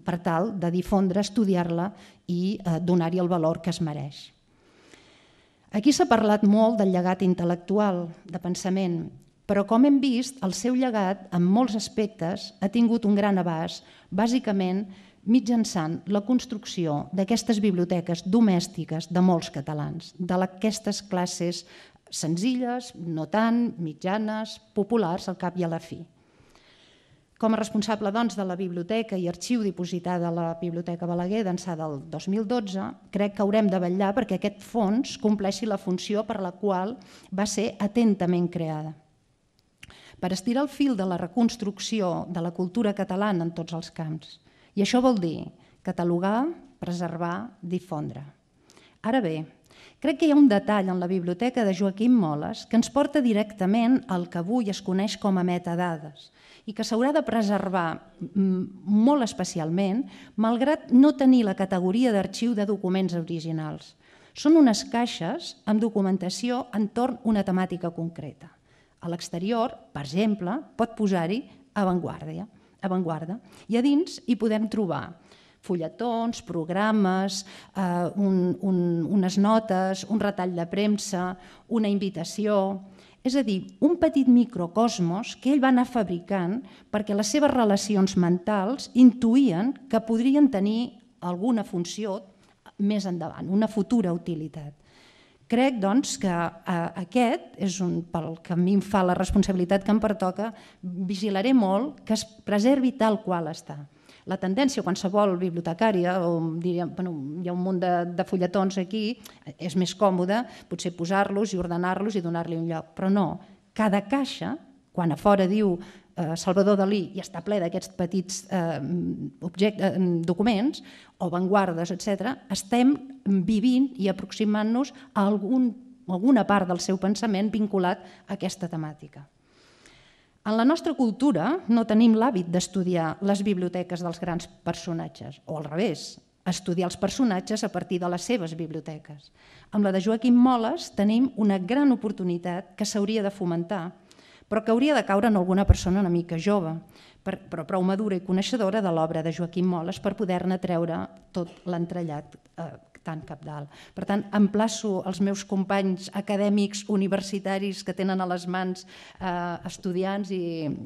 per tal de difondre, estudiar-la i eh, donar-hi el valor que es mereix. Aquí s'ha parlat molt del llegat intel·lectual, de pensament, però com hem vist, el seu llegat, en molts aspectes, ha tingut un gran abast, bàsicament mitjançant la construcció d'aquestes biblioteques domèstiques de molts catalans, d'aquestes classes senzilles, no tant, mitjanes, populars, al cap i a la fi. Com a responsable doncs, de la biblioteca i arxiu dipositada a la Biblioteca Balaguer d'ençà del 2012, crec que haurem de vetllar perquè aquest fons compleixi la funció per la qual va ser atentament creada per estirar el fil de la reconstrucció de la cultura catalana en tots els camps. I això vol dir catalogar, preservar, difondre. Ara bé, crec que hi ha un detall en la biblioteca de Joaquim Moles que ens porta directament al que avui es coneix com a metadades i que s'haurà de preservar mm, molt especialment, malgrat no tenir la categoria d'arxiu de documents originals. Són unes caixes amb documentació entorn a una temàtica concreta. A l'exterior, per exemple, pot posar-hi avantguàrdia, avantguarda. I a dins hi podem trobar fulletons, programes, eh, un, un, unes notes, un retall de premsa, una invitació... És a dir, un petit microcosmos que ell va anar fabricant perquè les seves relacions mentals intuïen que podrien tenir alguna funció més endavant, una futura utilitat. Crec doncs, que eh, aquest és un, pel que a mi em fa la responsabilitat que em pertoca, vigilaré molt que es preservi tal qual està. La tendència, qualsevol bibliotecària, o diríem, bueno, hi ha un munt de, de fulletons aquí, és més còmode potser posar-los i ordenar-los i donar-li un lloc, però no, cada caixa, quan a fora diu Eh, Salvador Dalí i està ple d'aquests petits eh, objecte, eh, documents o vanguardes, etc., estem vivint i aproximant-nos a algun, alguna part del seu pensament vinculat a aquesta temàtica. En la nostra cultura no tenim l'hàbit d'estudiar les biblioteques dels grans personatges, o al revés, estudiar els personatges a partir de les seves biblioteques. Amb la de Joaquim Moles tenim una gran oportunitat que s'hauria de fomentar però que hauria de caure en alguna persona una mica jove, però prou madura i coneixedora de l'obra de Joaquim Moles per poder-ne treure tot l'entrellat eh, tan tan dalt. Per tant, emplaço els meus companys acadèmics universitaris que tenen a les mans eh, estudiants i,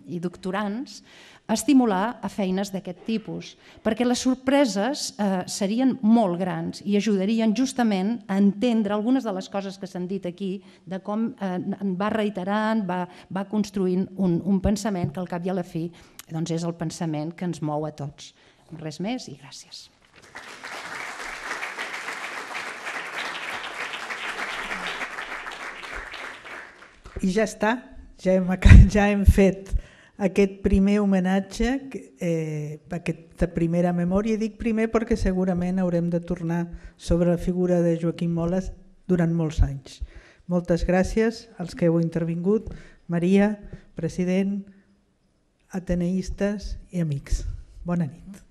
i doctorants a estimular a feines d'aquest tipus, perquè les sorpreses eh, serien molt grans i ajudarien justament a entendre algunes de les coses que s'han dit aquí, de com eh, va reiterant, va, va construint un, un pensament que al cap i a la fi doncs és el pensament que ens mou a tots. Res més i gràcies. I ja està, ja hem, ja hem fet aquest primer homenatge, eh, aquesta primera memòria, dic primer perquè segurament haurem de tornar sobre la figura de Joaquim Moles durant molts anys. Moltes gràcies als que heu intervingut, Maria, president, ateneistes i amics. Bona nit.